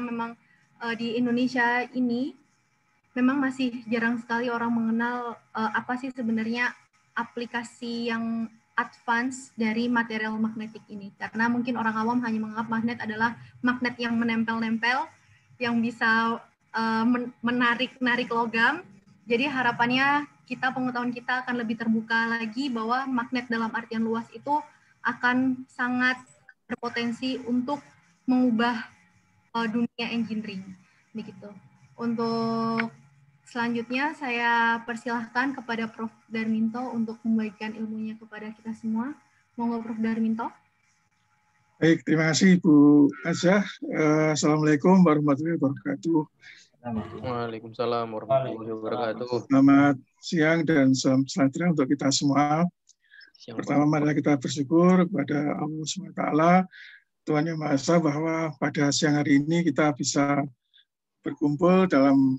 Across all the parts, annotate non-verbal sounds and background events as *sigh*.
memang uh, di Indonesia ini memang masih jarang sekali orang mengenal uh, apa sih sebenarnya aplikasi yang advance dari material magnetik ini. Karena mungkin orang awam hanya menganggap magnet adalah magnet yang menempel-nempel, yang bisa uh, menarik-narik logam. Jadi harapannya kita pengetahuan kita akan lebih terbuka lagi bahwa magnet dalam artian luas itu akan sangat berpotensi untuk mengubah uh, dunia engineering begitu. Untuk selanjutnya saya persilahkan kepada Prof. Darminto untuk membagikan ilmunya kepada kita semua. Monggo Prof. Darminto. Baik, terima kasih Bu Azah. Eh, Assalamualaikum warahmatullahi wabarakatuh. Waalaikumsalam warahmatullahi wabarakatuh. Selamat siang dan salam sejahtera untuk kita semua. Siang Pertama, mari kita bersyukur kepada Allah SWT Tuhan Yang Maha Esa bahwa pada siang hari ini kita bisa berkumpul dalam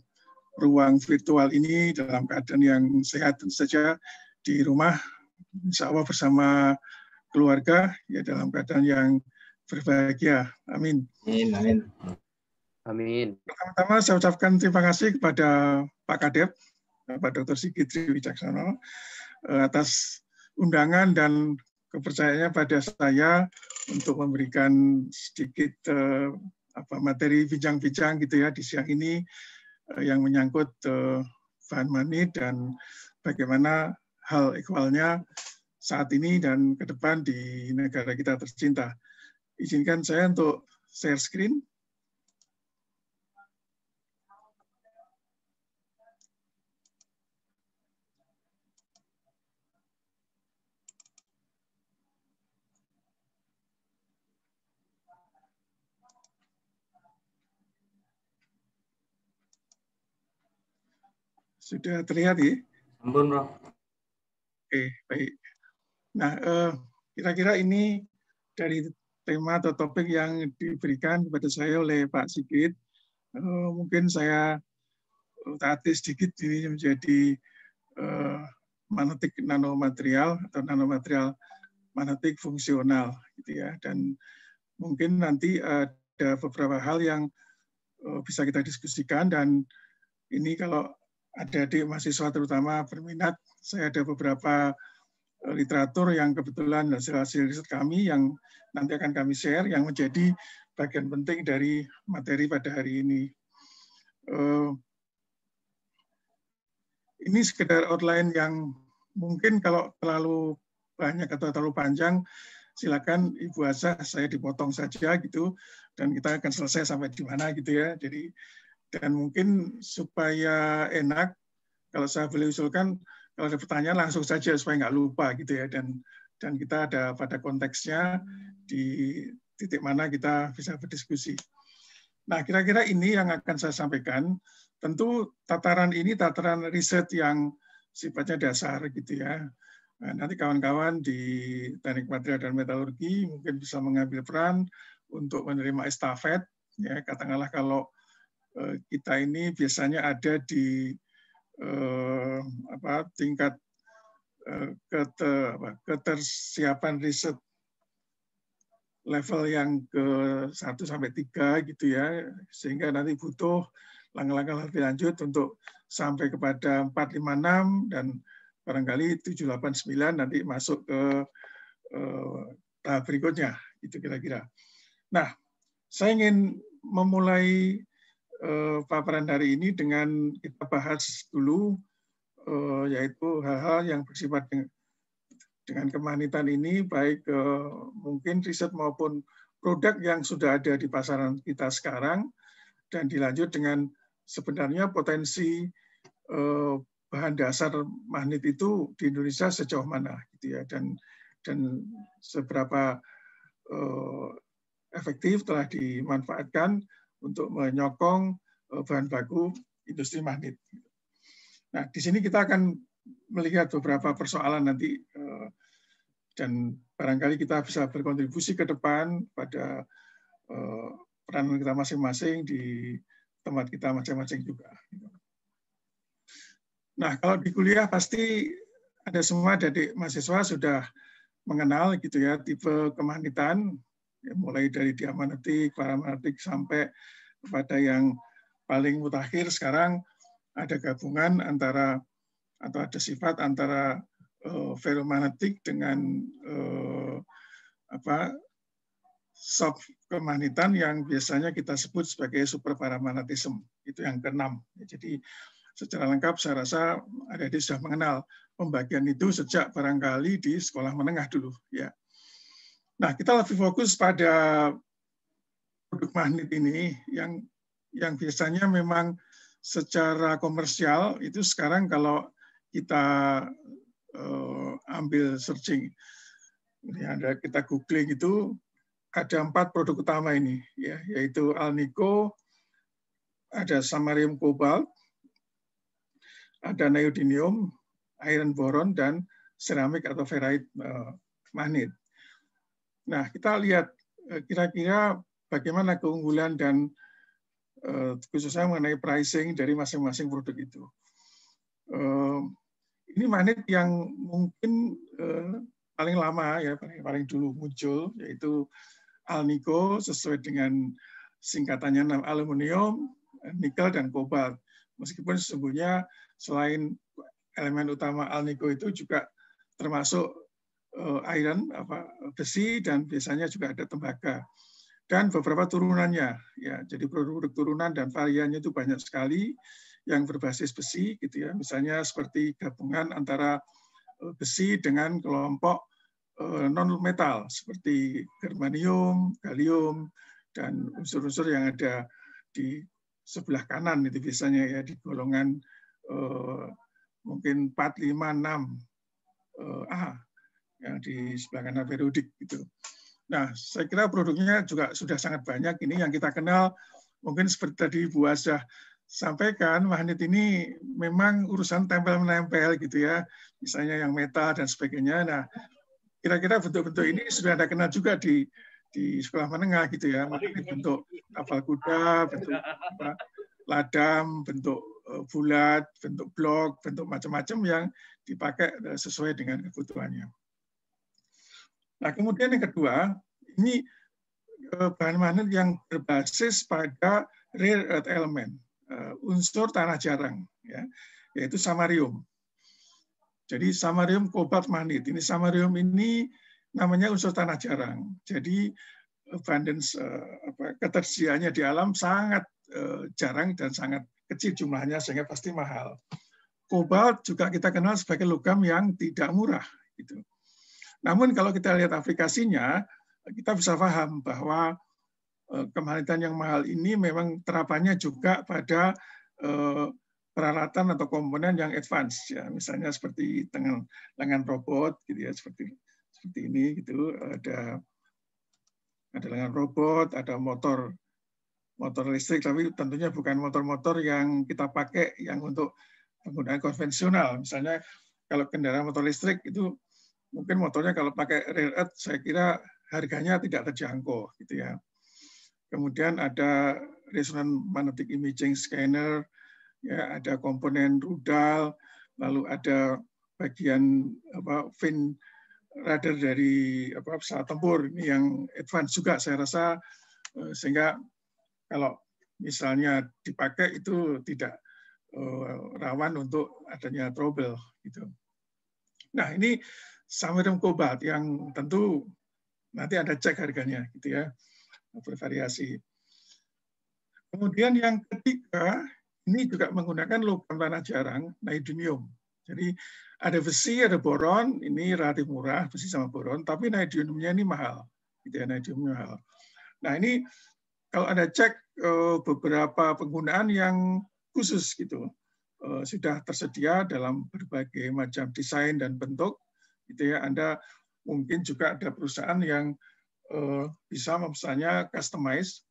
ruang virtual ini dalam keadaan yang sehat dan saja di rumah insya Allah bersama keluarga ya dalam keadaan yang berbahagia. Amin. Amin. Amin. Pertama-tama saya ucapkan terima kasih kepada Pak Kadep, Pak Dr. Sigit Wijaksono eh, atas undangan dan kepercayaannya pada saya untuk memberikan sedikit uh, apa materi bincang-bincang gitu ya di siang ini uh, yang menyangkut uh, bahan mani dan bagaimana hal ekwalnya saat ini dan ke depan di negara kita tercinta. Izinkan saya untuk share screen. Sudah terlihat ya? Ampun, Bro. Oke, baik. Nah, eh, kira-kira ini dari tema atau topik yang diberikan kepada saya oleh Pak Sigit, eh, mungkin saya tadi sedikit ini menjadi eh, manetik nanomaterial atau nanomaterial magnetik fungsional gitu ya dan mungkin nanti ada beberapa hal yang bisa kita diskusikan dan ini kalau adik-adik mahasiswa terutama berminat. Saya ada beberapa e, literatur yang kebetulan hasil-hasil riset kami yang nanti akan kami share yang menjadi bagian penting dari materi pada hari ini. E, ini sekedar outline yang mungkin kalau terlalu banyak atau terlalu panjang, silakan Ibu Asah saya dipotong saja gitu, dan kita akan selesai sampai di mana gitu ya. Jadi dan mungkin supaya enak, kalau saya boleh usulkan, kalau ada pertanyaan langsung saja supaya nggak lupa gitu ya. Dan dan kita ada pada konteksnya di titik mana kita bisa berdiskusi. Nah, kira-kira ini yang akan saya sampaikan. Tentu tataran ini tataran riset yang sifatnya dasar gitu ya. Nah, nanti kawan-kawan di teknik material dan metalurgi mungkin bisa mengambil peran untuk menerima estafet. Ya, katakanlah kalau Eh, kita ini biasanya ada di eh, apa, tingkat eh, keter, apa, ketersiapan riset level yang ke 1 sampai 3 gitu ya, sehingga nanti butuh langkah-langkah lebih lanjut untuk sampai kepada 456 dan barangkali 789 nanti masuk ke eh, tahap berikutnya, itu kira-kira. Nah, saya ingin memulai Eh, paparan hari ini dengan kita bahas dulu eh, yaitu hal-hal yang bersifat dengan, dengan kemanitan ini baik eh, mungkin riset maupun produk yang sudah ada di pasaran kita sekarang dan dilanjut dengan sebenarnya potensi bahan dasar magnet itu di Indonesia sejauh mana gitu ya dan dan seberapa efektif telah dimanfaatkan untuk menyokong eh, bahan baku industri magnet. Nah, di sini kita akan melihat beberapa persoalan nanti eh, dan barangkali kita bisa berkontribusi ke depan pada eh, peran kita masing-masing di tempat kita masing-masing juga. Nah, kalau di kuliah pasti ada semua dari mahasiswa sudah mengenal gitu ya tipe kemanitan ya, mulai dari diamanetik, paramanetik, sampai kepada yang paling mutakhir sekarang ada gabungan antara atau ada sifat antara uh, dengan uh, apa sub kemanitan yang biasanya kita sebut sebagai super paramanatism itu yang keenam ya, jadi secara lengkap saya rasa ada sudah mengenal pembagian itu sejak barangkali di sekolah menengah dulu ya Nah, kita lebih fokus pada produk magnet ini yang yang biasanya memang secara komersial itu sekarang kalau kita uh, ambil searching, ini ya, ada kita googling itu ada empat produk utama ini, ya, yaitu Alnico, ada samarium cobalt, ada neodymium, iron boron, dan ceramic atau ferrite uh, magnet. Nah, kita lihat eh, kira-kira bagaimana keunggulan dan eh, khususnya mengenai pricing dari masing-masing produk itu. Eh, ini magnet yang mungkin paling lama ya paling, dulu muncul yaitu alnico sesuai dengan singkatannya aluminium, nikel dan kobalt. Meskipun sesungguhnya selain elemen utama alnico itu juga termasuk Eh, iron apa eh, besi dan biasanya juga ada tembaga dan beberapa turunannya ya jadi produk-produk turunan dan variannya itu banyak sekali yang berbasis besi gitu ya misalnya seperti gabungan antara eh, besi dengan kelompok non metal seperti germanium, gallium dan unsur-unsur yang ada di sebelah kanan itu biasanya ya di golongan mungkin 4 5 6 A ya, di sebelah kanan periodik gitu. Nah, saya kira produknya juga sudah sangat banyak. Ini yang kita kenal mungkin seperti tadi Bu Azah sampaikan, magnet ini memang urusan tempel menempel gitu ya, misalnya yang metal dan sebagainya. Nah, kira-kira bentuk-bentuk ini sudah ada kenal juga di di sekolah menengah gitu ya, makanya bentuk kapal kuda, bentuk apa, ladam, bentuk eh, bulat, bentuk blok, bentuk macam-macam yang dipakai sesuai dengan kebutuhannya. Nah, kemudian yang kedua, ini eh, bahan magnet yang berbasis pada rare earth element, eh, unsur tanah jarang, ya, yaitu samarium. Jadi samarium kobalt magnet Ini samarium ini namanya unsur tanah jarang. Jadi abundance eh, apa, ketersediaannya di alam sangat jarang dan sangat kecil jumlahnya sehingga pasti mahal. Kobalt juga kita kenal sebagai logam yang tidak murah. Gitu. Namun kalau kita lihat aplikasinya, kita bisa paham bahwa e, kemahalan yang mahal ini memang terapannya juga pada e, peralatan atau komponen yang advance ya misalnya seperti tangan lengan robot gitu ya seperti seperti ini gitu ada ada lengan robot ada motor motor listrik tapi tentunya bukan motor-motor yang kita pakai yang untuk penggunaan konvensional misalnya kalau kendaraan motor listrik itu mungkin motornya kalau pakai real earth saya kira harganya tidak terjangkau gitu ya. Kemudian ada resonan magnetic imaging scanner, ya ada komponen rudal, lalu ada bagian apa fin radar dari apa pesawat tempur ini yang advance juga saya rasa eh, sehingga kalau misalnya dipakai itu tidak eh, rawan untuk adanya trouble gitu. Nah, ini samarium kobalt yang tentu nanti ada cek harganya gitu ya bervariasi. Kemudian yang ketiga ini juga menggunakan logam tanah jarang neodymium. Jadi ada besi, ada boron, ini relatif murah besi sama boron, tapi neodymiumnya ini mahal. Gitu ya, naidiniumnya mahal. Nah ini kalau ada cek eh, beberapa penggunaan yang khusus gitu eh, sudah tersedia dalam berbagai macam desain dan bentuk gitu ya. Anda mungkin juga ada perusahaan yang uh, bisa misalnya customize.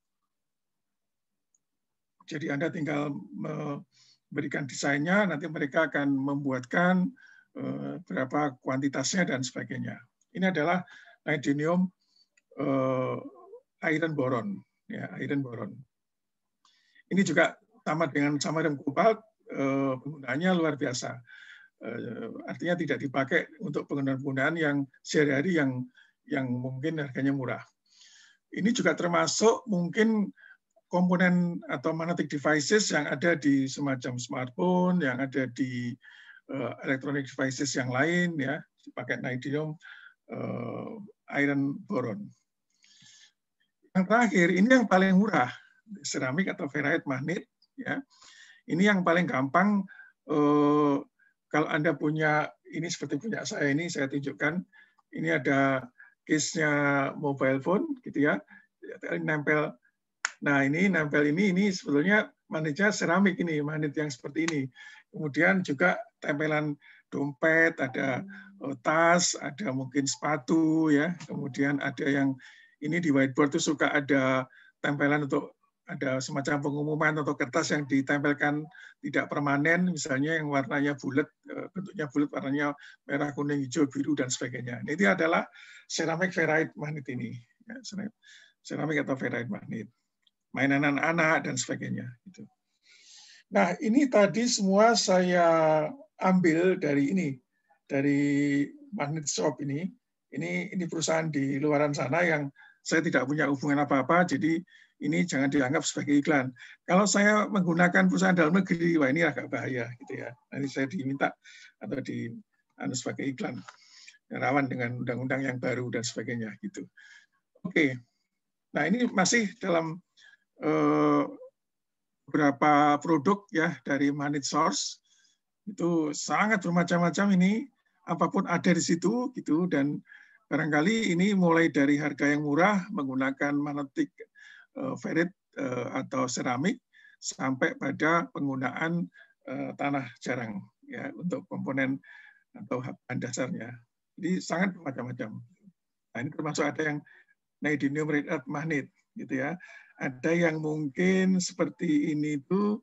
Jadi Anda tinggal memberikan desainnya, nanti mereka akan membuatkan uh, berapa kuantitasnya dan sebagainya. Ini adalah neodymium uh, iron boron, ya iron boron. Ini juga sama dengan sama dengan kobalt, penggunaannya luar biasa. Eh, artinya tidak dipakai untuk penggunaan-penggunaan yang sehari-hari yang yang mungkin harganya murah. Ini juga termasuk mungkin komponen atau magnetic devices yang ada di semacam smartphone, yang ada di uh, electronic devices yang lain ya, dipakai neodymium uh, eh, iron boron. Yang terakhir ini yang paling murah, seramik atau ferrite magnet ya. Ini yang paling gampang uh, kalau Anda punya ini seperti punya saya ini saya tunjukkan ini ada case-nya mobile phone gitu ya ini nempel nah ini nempel ini ini sebetulnya magnetnya seramik ini magnet yang seperti ini kemudian juga tempelan dompet ada tas ada mungkin sepatu ya kemudian ada yang ini di whiteboard itu suka ada tempelan untuk ada semacam pengumuman atau kertas yang ditempelkan tidak permanen, misalnya yang warnanya bulat, eh, bentuknya bulat, warnanya merah, kuning, hijau, biru, dan sebagainya. Nah, ini adalah ceramic ferrite magnet ini, ya, ceramic atau ferrite magnet, mainan anak-anak, dan sebagainya. Gitu. Nah, ini tadi semua saya ambil dari ini, dari magnet shop ini. Ini ini perusahaan di luaran sana yang saya tidak punya hubungan apa-apa, jadi ini jangan dianggap sebagai iklan. Kalau saya menggunakan perusahaan dalam negeri, wah ini agak bahaya gitu ya. Nanti saya diminta atau di anu sebagai iklan rawan dengan undang-undang yang baru dan sebagainya gitu. Oke, nah ini masih dalam uh, beberapa produk ya dari Manit Source itu sangat bermacam-macam ini apapun ada di situ gitu dan barangkali ini mulai dari harga yang murah menggunakan magnetic Eh, ferit eh, atau seramik sampai pada penggunaan eh, tanah jarang ya untuk komponen atau bahan dasarnya. Jadi sangat macam-macam. Nah, ini termasuk ada yang neodymium red earth magnet gitu ya. Ada yang mungkin seperti ini itu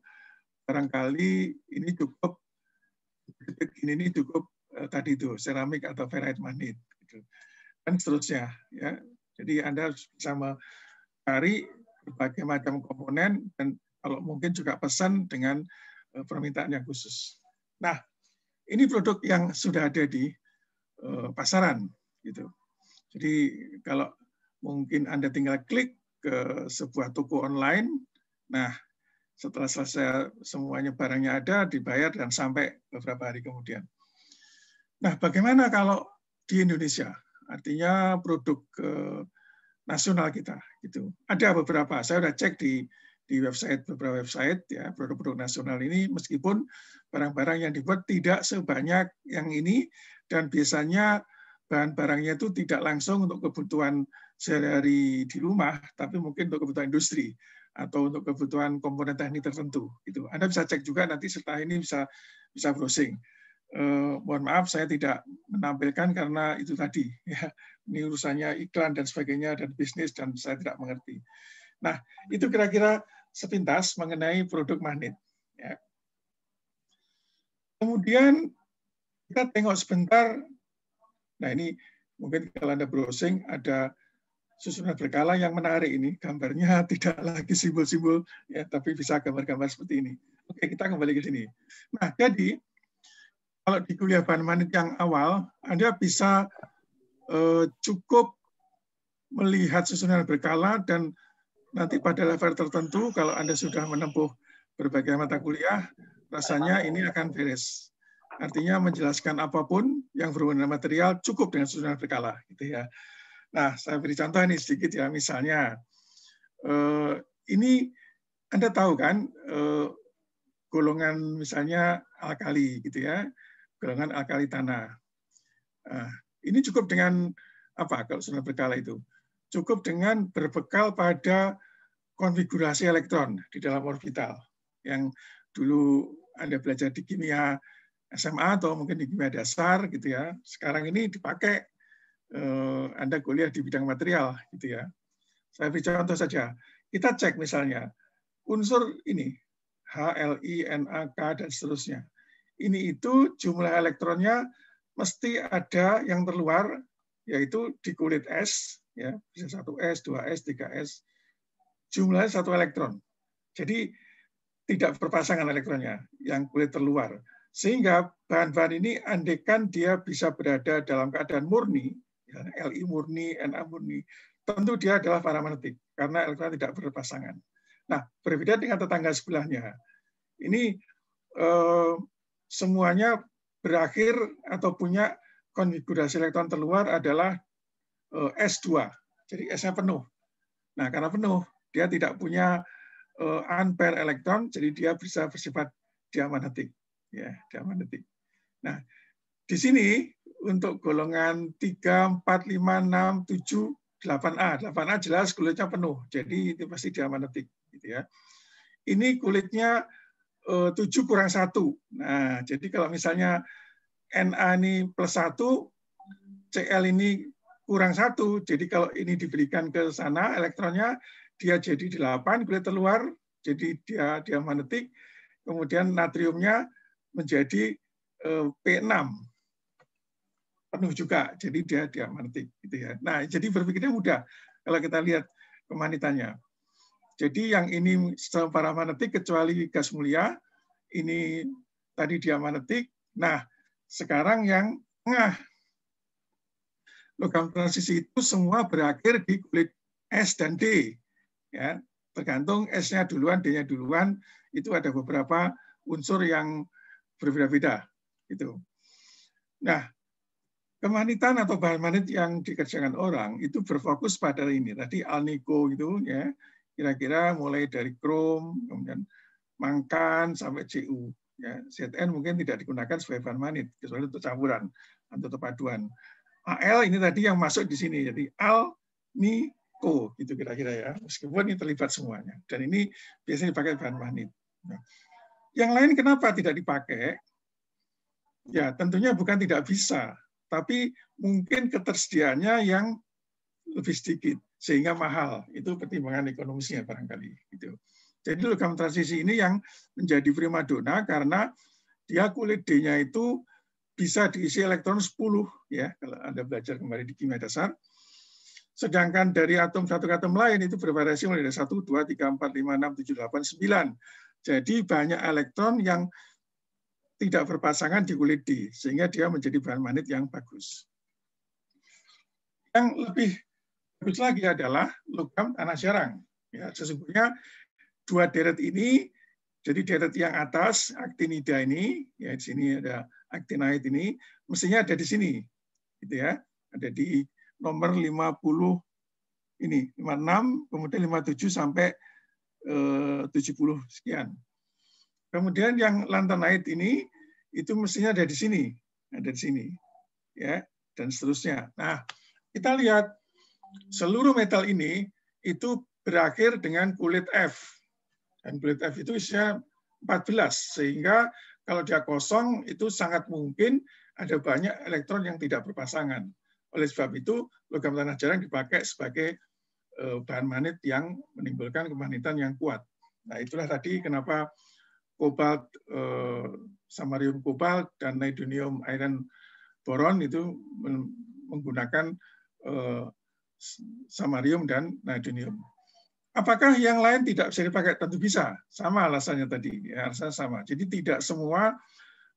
barangkali ini cukup ini ini cukup tadi itu seramik atau ferrite magnet gitu. dan seterusnya ya jadi anda bisa mencari berbagai macam komponen dan kalau mungkin juga pesan dengan eh, permintaan yang khusus. Nah, ini produk yang sudah ada di eh, pasaran gitu. Jadi kalau mungkin Anda tinggal klik ke sebuah toko online, nah setelah selesai semuanya barangnya ada, dibayar dan sampai beberapa hari kemudian. Nah, bagaimana kalau di Indonesia? Artinya produk eh, nasional kita gitu. Ada beberapa, saya sudah cek di di website beberapa website ya produk-produk nasional ini meskipun barang-barang yang dibuat tidak sebanyak yang ini dan biasanya bahan-barangnya itu tidak langsung untuk kebutuhan sehari-hari di rumah tapi mungkin untuk kebutuhan industri atau untuk kebutuhan komponen teknik tertentu itu Anda bisa cek juga nanti setelah ini bisa bisa browsing. Eh, mohon maaf saya tidak menampilkan karena itu tadi *laughs* ya ini urusannya iklan dan sebagainya dan bisnis dan saya tidak mengerti. Nah, itu kira-kira sepintas mengenai produk magnet. Ya. Kemudian kita tengok sebentar. Nah, ini mungkin kalau Anda browsing ada susunan berkala yang menarik ini. Gambarnya *laughs* tidak lagi simbol-simbol, ya, tapi bisa gambar-gambar seperti ini. Oke, kita kembali ke sini. Nah, jadi kalau di kuliah bahan magnet yang awal, Anda bisa Eh, cukup melihat susunan berkala dan nanti pada level tertentu kalau Anda sudah menempuh berbagai mata kuliah, rasanya ini akan beres. Artinya menjelaskan apapun yang berhubungan material cukup dengan susunan berkala. Gitu ya. Nah, saya beri contoh ini sedikit ya, misalnya eh, ini Anda tahu kan eh, golongan misalnya alkali gitu ya, golongan alkali tanah. Nah, ini cukup dengan apa kalau sudah berkala itu? Cukup dengan berbekal pada konfigurasi elektron di dalam orbital yang dulu Anda belajar di kimia SMA atau mungkin di kimia dasar gitu ya. Sekarang ini dipakai eh, Anda kuliah di bidang material gitu ya. Saya bicara contoh saja. Kita cek misalnya unsur ini H, L, I, N, A, K, dan seterusnya. Ini itu jumlah elektronnya mesti ada yang terluar yaitu di kulit S ya bisa 1S, 2S, 3S jumlahnya satu elektron. Jadi tidak berpasangan elektronnya yang kulit terluar. Sehingga bahan-bahan ini andekan dia bisa berada dalam keadaan murni, ya, Li murni, Na murni, tentu dia adalah paramagnetik karena elektron tidak berpasangan. Nah, berbeda dengan tetangga sebelahnya. Ini eh, semuanya berakhir atau punya konfigurasi elektron terluar adalah eh, S2. Jadi S-nya penuh. Nah, karena penuh, dia tidak punya eh, unpaired elektron, jadi dia bisa bersifat diamagnetik. Ya, diamagnetik. Nah, di sini untuk golongan 3, 4, 5, 6, 7, 8A. 8A jelas kulitnya penuh, jadi itu pasti diamagnetik. Gitu ya. Ini kulitnya 7 eh, kurang 1. Nah, jadi kalau misalnya NA ini plus 1, CL ini kurang 1. Jadi kalau ini diberikan ke sana, elektronnya dia jadi 8, kulit keluar, jadi dia dia magnetik. Kemudian natriumnya menjadi eh, P6. Penuh juga, jadi dia dia magnetik. Gitu ya. Nah, jadi berpikirnya mudah kalau kita lihat kemanitannya. Jadi yang ini secara paramanetik kecuali gas mulia, ini tadi dia diamanetik. Nah, sekarang yang tengah. Logam transisi itu semua berakhir di kulit S dan D. Ya, tergantung S-nya duluan, D-nya duluan, itu ada beberapa unsur yang berbeda-beda. Itu. Nah, kemanitan atau bahan manit yang dikerjakan orang itu berfokus pada ini. Tadi alniko itu ya, kira-kira mulai dari krom, kemudian mangkan sampai CU. Ya, ZN mungkin tidak digunakan sebagai bahan manit, kecuali untuk campuran atau terpaduan. paduan. AL ini tadi yang masuk di sini, jadi al, ni, ko, gitu kira-kira ya. Meskipun ini terlibat semuanya. Dan ini biasanya dipakai bahan manit. Ya. Yang lain kenapa tidak dipakai? Ya, tentunya bukan tidak bisa, tapi mungkin ketersediaannya yang lebih sedikit sehingga mahal. Itu pertimbangan ekonomisnya barangkali gitu. Jadi logam transisi ini yang menjadi primadona karena dia kulit D-nya itu bisa diisi elektron 10 ya kalau Anda belajar kembali di kimia dasar. Sedangkan dari atom satu ke atom lain itu bervariasi mulai dari 1, 2, 3, 4, 5, 6, 7, 8, 9. Jadi banyak elektron yang tidak berpasangan di kulit D, sehingga dia menjadi bahan magnet yang bagus. Yang lebih bagus lagi adalah logam tanah jarang. Ya, sesungguhnya dua deret ini, jadi deret yang atas aktinida ini, ya di sini ada actinoid ini, mestinya ada di sini, gitu ya, ada di nomor 50 ini 56 kemudian 57 sampai eh, 70 sekian. Kemudian yang lantanait ini itu mestinya ada di sini, ada di sini, ya dan seterusnya. Nah kita lihat seluruh metal ini itu berakhir dengan kulit F. Dan kulit F itu isinya 14, sehingga kalau dia kosong itu sangat mungkin ada banyak elektron yang tidak berpasangan. Oleh sebab itu, logam tanah jarang dipakai sebagai e, bahan magnet yang menimbulkan kemagnetan yang kuat. Nah, itulah tadi kenapa kobalt, e, samarium kobalt, dan neodymium iron boron itu menggunakan e, samarium dan neodymium. Apakah yang lain tidak bisa dipakai? Tentu bisa. Sama alasannya tadi, ya, alasannya sama. Jadi tidak semua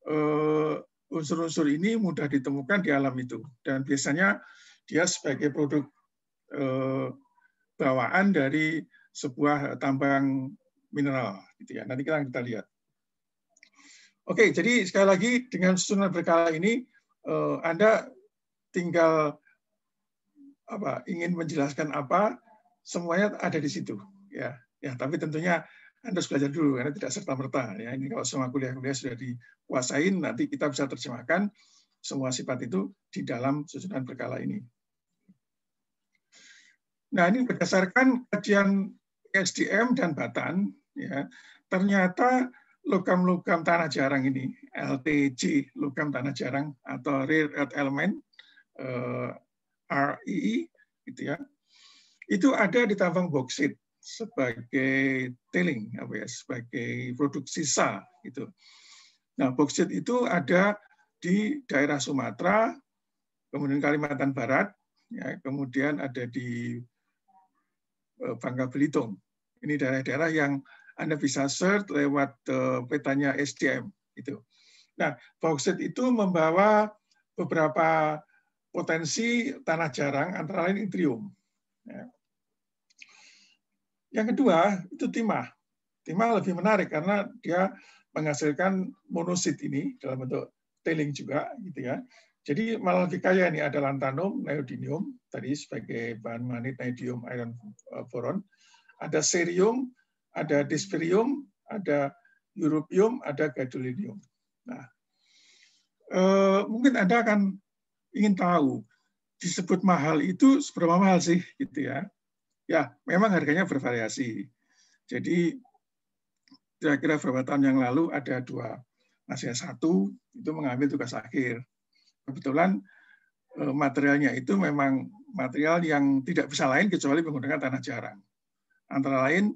eh, unsur-unsur ini mudah ditemukan di alam itu. Dan biasanya dia sebagai produk eh, bawaan dari sebuah tambang mineral. Gitu ya. Nanti kita kita lihat. Oke, jadi sekali lagi dengan susunan berkala ini, eh, Anda tinggal apa ingin menjelaskan apa semuanya ada di situ ya ya tapi tentunya anda harus belajar dulu karena tidak serta merta ya ini kalau semua kuliah-kuliah sudah dikuasain nanti kita bisa terjemahkan semua sifat itu di dalam susunan berkala ini nah ini berdasarkan kajian SDM dan Batan ya ternyata logam-logam tanah jarang ini LTJ logam tanah jarang atau rare earth element eh, RI gitu ya itu ada di tambang boksit sebagai tailing apa ya sebagai produk sisa gitu. Nah boksit itu ada di daerah Sumatera, kemudian Kalimantan Barat, ya, kemudian ada di e, Bangka Belitung. Ini daerah-daerah yang anda bisa search lewat e, petanya SDM itu. Nah boksit itu membawa beberapa potensi tanah jarang antara lain intrium. Ya. Yang kedua itu timah. Timah lebih menarik karena dia menghasilkan monosit ini dalam bentuk tailing juga gitu ya. Jadi malah lebih kaya nih ada lantanum, neodymium tadi sebagai bahan magnet neodymium iron boron, ada serium, ada dysprium, ada europium, ada gadolinium. Nah, eh, mungkin Anda akan ingin tahu disebut mahal itu seberapa mahal sih gitu ya. Ya, memang harganya bervariasi. Jadi kira-kira beberapa tahun yang lalu ada dua nasihat satu itu mengambil tugas akhir. Kebetulan eh, materialnya itu memang material yang tidak bisa lain kecuali menggunakan tanah jarang. Antara lain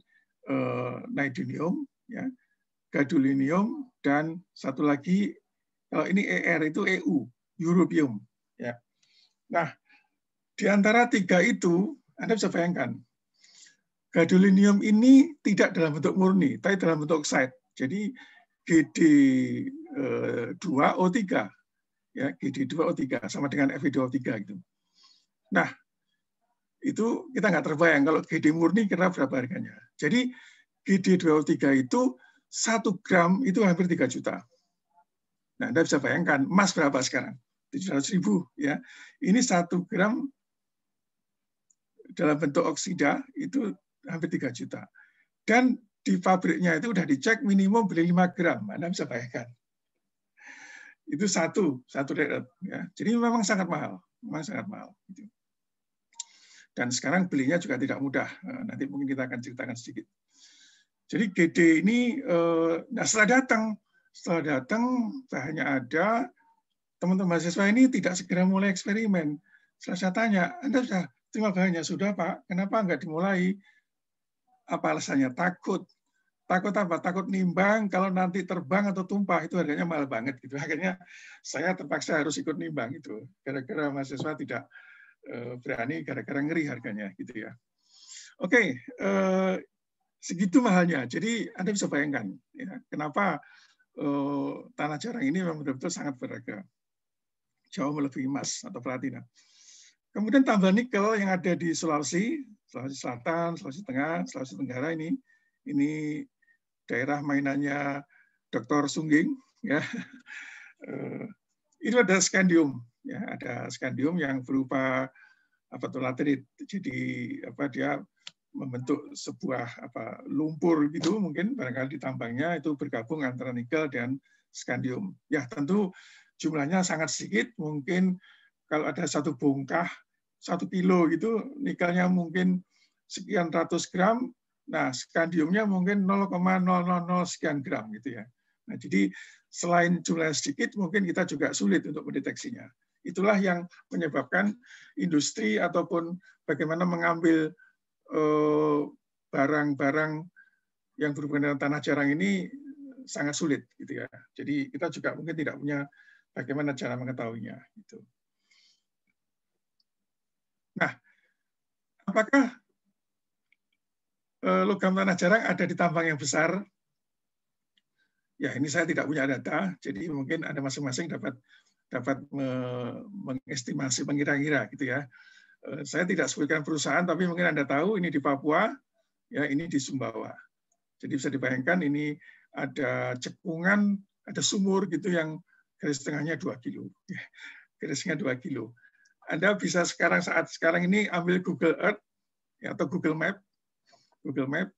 eh, neodymium ya, gadolinium dan satu lagi kalau ini ER itu EU, europium Nah, di antara tiga itu, Anda bisa bayangkan, gadolinium ini tidak dalam bentuk murni, tapi dalam bentuk oxide. Jadi Gd2O3, eh, ya Gd2O3 sama dengan Fe2O3 gitu. Nah, itu kita nggak terbayang kalau Gd murni kira berapa harganya. Jadi Gd2O3 itu 1 gram itu hampir 3 juta. Nah, Anda bisa bayangkan emas berapa sekarang? 700 ribu. Ya. Ini satu gram dalam bentuk oksida itu hampir 3 juta. Dan di pabriknya itu udah dicek minimum beli 5 gram. Anda bisa bayangkan. Itu satu, satu deret. Ya. Jadi memang sangat mahal. Memang sangat mahal. Gitu. Dan sekarang belinya juga tidak mudah. Eh, nanti mungkin kita akan ceritakan sedikit. Jadi GD ini, eh, nah setelah datang, setelah datang hanya ada teman-teman mahasiswa ini tidak segera mulai eksperimen. Setelah saya tanya, Anda sudah terima bahannya? Sudah, Pak. Kenapa nggak dimulai? Apa alasannya? Takut. Takut apa? Takut nimbang kalau nanti terbang atau tumpah. Itu harganya mahal banget. gitu. *laughs* Akhirnya saya terpaksa harus ikut nimbang. itu Gara-gara mahasiswa tidak eh, berani, gara-gara ngeri harganya. gitu ya. Oke, eh, segitu mahalnya. Jadi Anda bisa bayangkan ya, kenapa eh, tanah jarang ini memang betul-betul sangat berharga jauh melebihi emas atau platina. Kemudian tambah nikel yang ada di Sulawesi, Sulawesi Selatan, Sulawesi Tengah, Sulawesi Tenggara ini, ini daerah mainannya Dr. Sungging. Ya. *laughs* Eh, itu ada skandium, ya ada skandium yang berupa apa tuh laterit. Jadi apa dia membentuk sebuah apa lumpur gitu mungkin barangkali ditambangnya itu bergabung antara nikel dan skandium. Ya tentu jumlahnya sangat sedikit, mungkin kalau ada satu bongkah, satu kilo gitu, nikelnya mungkin sekian ratus gram, nah skandiumnya mungkin 0,000 sekian gram gitu ya. Nah, jadi selain jumlahnya sedikit, mungkin kita juga sulit untuk mendeteksinya. Itulah yang menyebabkan industri ataupun bagaimana mengambil eh, barang-barang yang berhubungan dengan tanah jarang ini sangat sulit gitu ya. Jadi kita juga mungkin tidak punya bagaimana cara mengetahuinya. itu? Nah, apakah eh, logam tanah jarang ada di tambang yang besar? Ya, ini saya tidak punya data, jadi mungkin ada masing-masing dapat dapat mengestimasi, mengira-ngira gitu ya. Eh, saya tidak sebutkan perusahaan, tapi mungkin Anda tahu ini di Papua, ya ini di Sumbawa. Jadi bisa dibayangkan ini ada cekungan, ada sumur gitu yang garis tengahnya 2 kilo. Garisnya ya, 2 kilo. Anda bisa sekarang saat sekarang ini ambil Google Earth ya, atau Google Map, Google Map,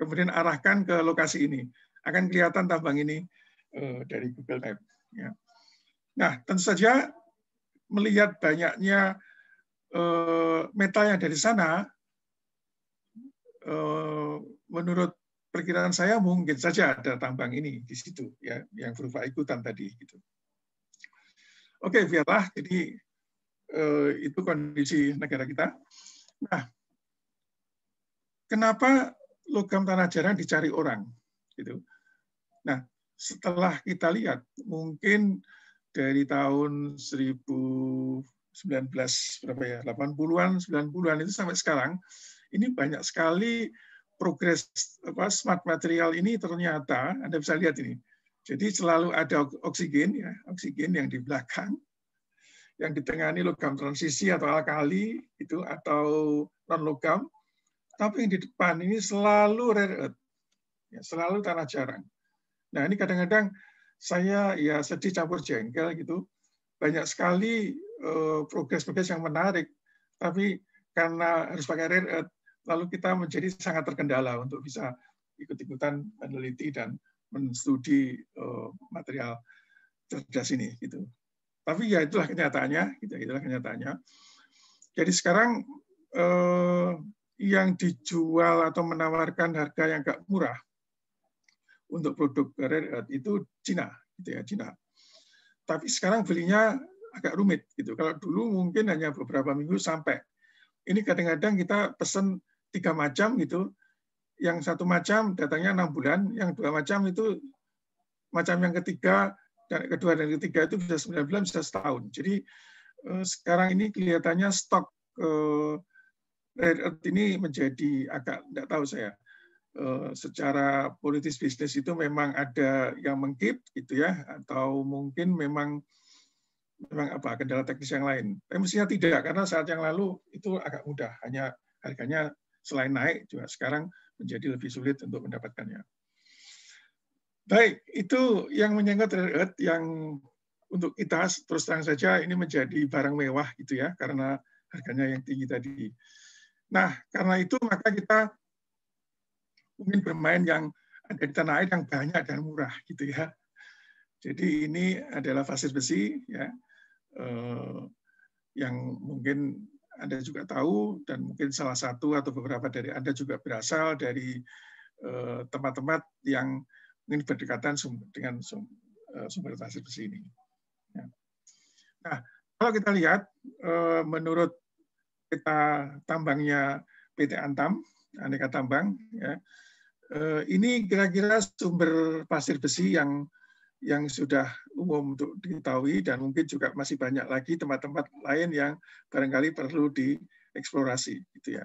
kemudian arahkan ke lokasi ini. Akan kelihatan tambang ini eh, dari Google Map. Ya. Nah, tentu saja melihat banyaknya eh, metal yang dari sana, eh, menurut perkiraan saya mungkin saja ada tambang ini di situ ya yang berupa ikutan tadi gitu. Oke, biarlah. Jadi eh, itu kondisi negara kita. Nah, kenapa logam tanah jarang dicari orang? Gitu. Nah, setelah kita lihat, mungkin dari tahun 1980 berapa ya, 80-an, 90-an itu sampai sekarang, ini banyak sekali progres apa, smart material ini ternyata Anda bisa lihat ini. Jadi selalu ada oksigen ya, oksigen yang di belakang, yang di tengah ini logam transisi atau alkali itu atau non logam, tapi yang di depan ini selalu rare earth, ya, selalu tanah jarang. Nah ini kadang-kadang saya ya sedih campur jengkel gitu, banyak sekali eh, progres-progres uh, yang menarik, tapi karena harus pakai rare earth lalu kita menjadi sangat terkendala untuk bisa ikut-ikutan meneliti dan menstudi uh, material cerdas ini gitu. Tapi ya itulah kenyataannya, gitu, itulah kenyataannya. Jadi sekarang eh, yang dijual atau menawarkan harga yang gak murah untuk produk rare earth itu Cina, gitu ya Cina. Tapi sekarang belinya agak rumit gitu. Kalau dulu mungkin hanya beberapa minggu sampai. Ini kadang-kadang kita pesen tiga macam gitu, yang satu macam datangnya enam bulan, yang dua macam itu macam yang ketiga dan kedua dan ketiga itu bisa sembilan bulan bisa setahun. Jadi eh, sekarang ini kelihatannya stok eh, rare earth ini menjadi agak tidak tahu saya eh, secara politis bisnis itu memang ada yang mengkip gitu ya atau mungkin memang memang apa kendala teknis yang lain. Tapi mestinya tidak karena saat yang lalu itu agak mudah hanya harganya selain naik juga sekarang menjadi lebih sulit untuk mendapatkannya. Baik, itu yang menyangkut rare yang untuk kita terus terang saja ini menjadi barang mewah gitu ya karena harganya yang tinggi tadi. Nah, karena itu maka kita mungkin bermain yang ada di tanah air yang banyak dan murah gitu ya. Jadi ini adalah fasis besi ya eh, yang mungkin anda juga tahu dan mungkin salah satu atau beberapa dari Anda juga berasal dari eh, tempat-tempat yang ingin berdekatan dengan eh, sumber transfer besi ini. Ya. Nah, kalau kita lihat eh, menurut kita tambangnya PT Antam, Aneka Tambang, ya, ini kira-kira sumber pasir besi yang yang sudah umum untuk diketahui dan mungkin juga masih banyak lagi tempat-tempat lain yang barangkali perlu dieksplorasi gitu ya.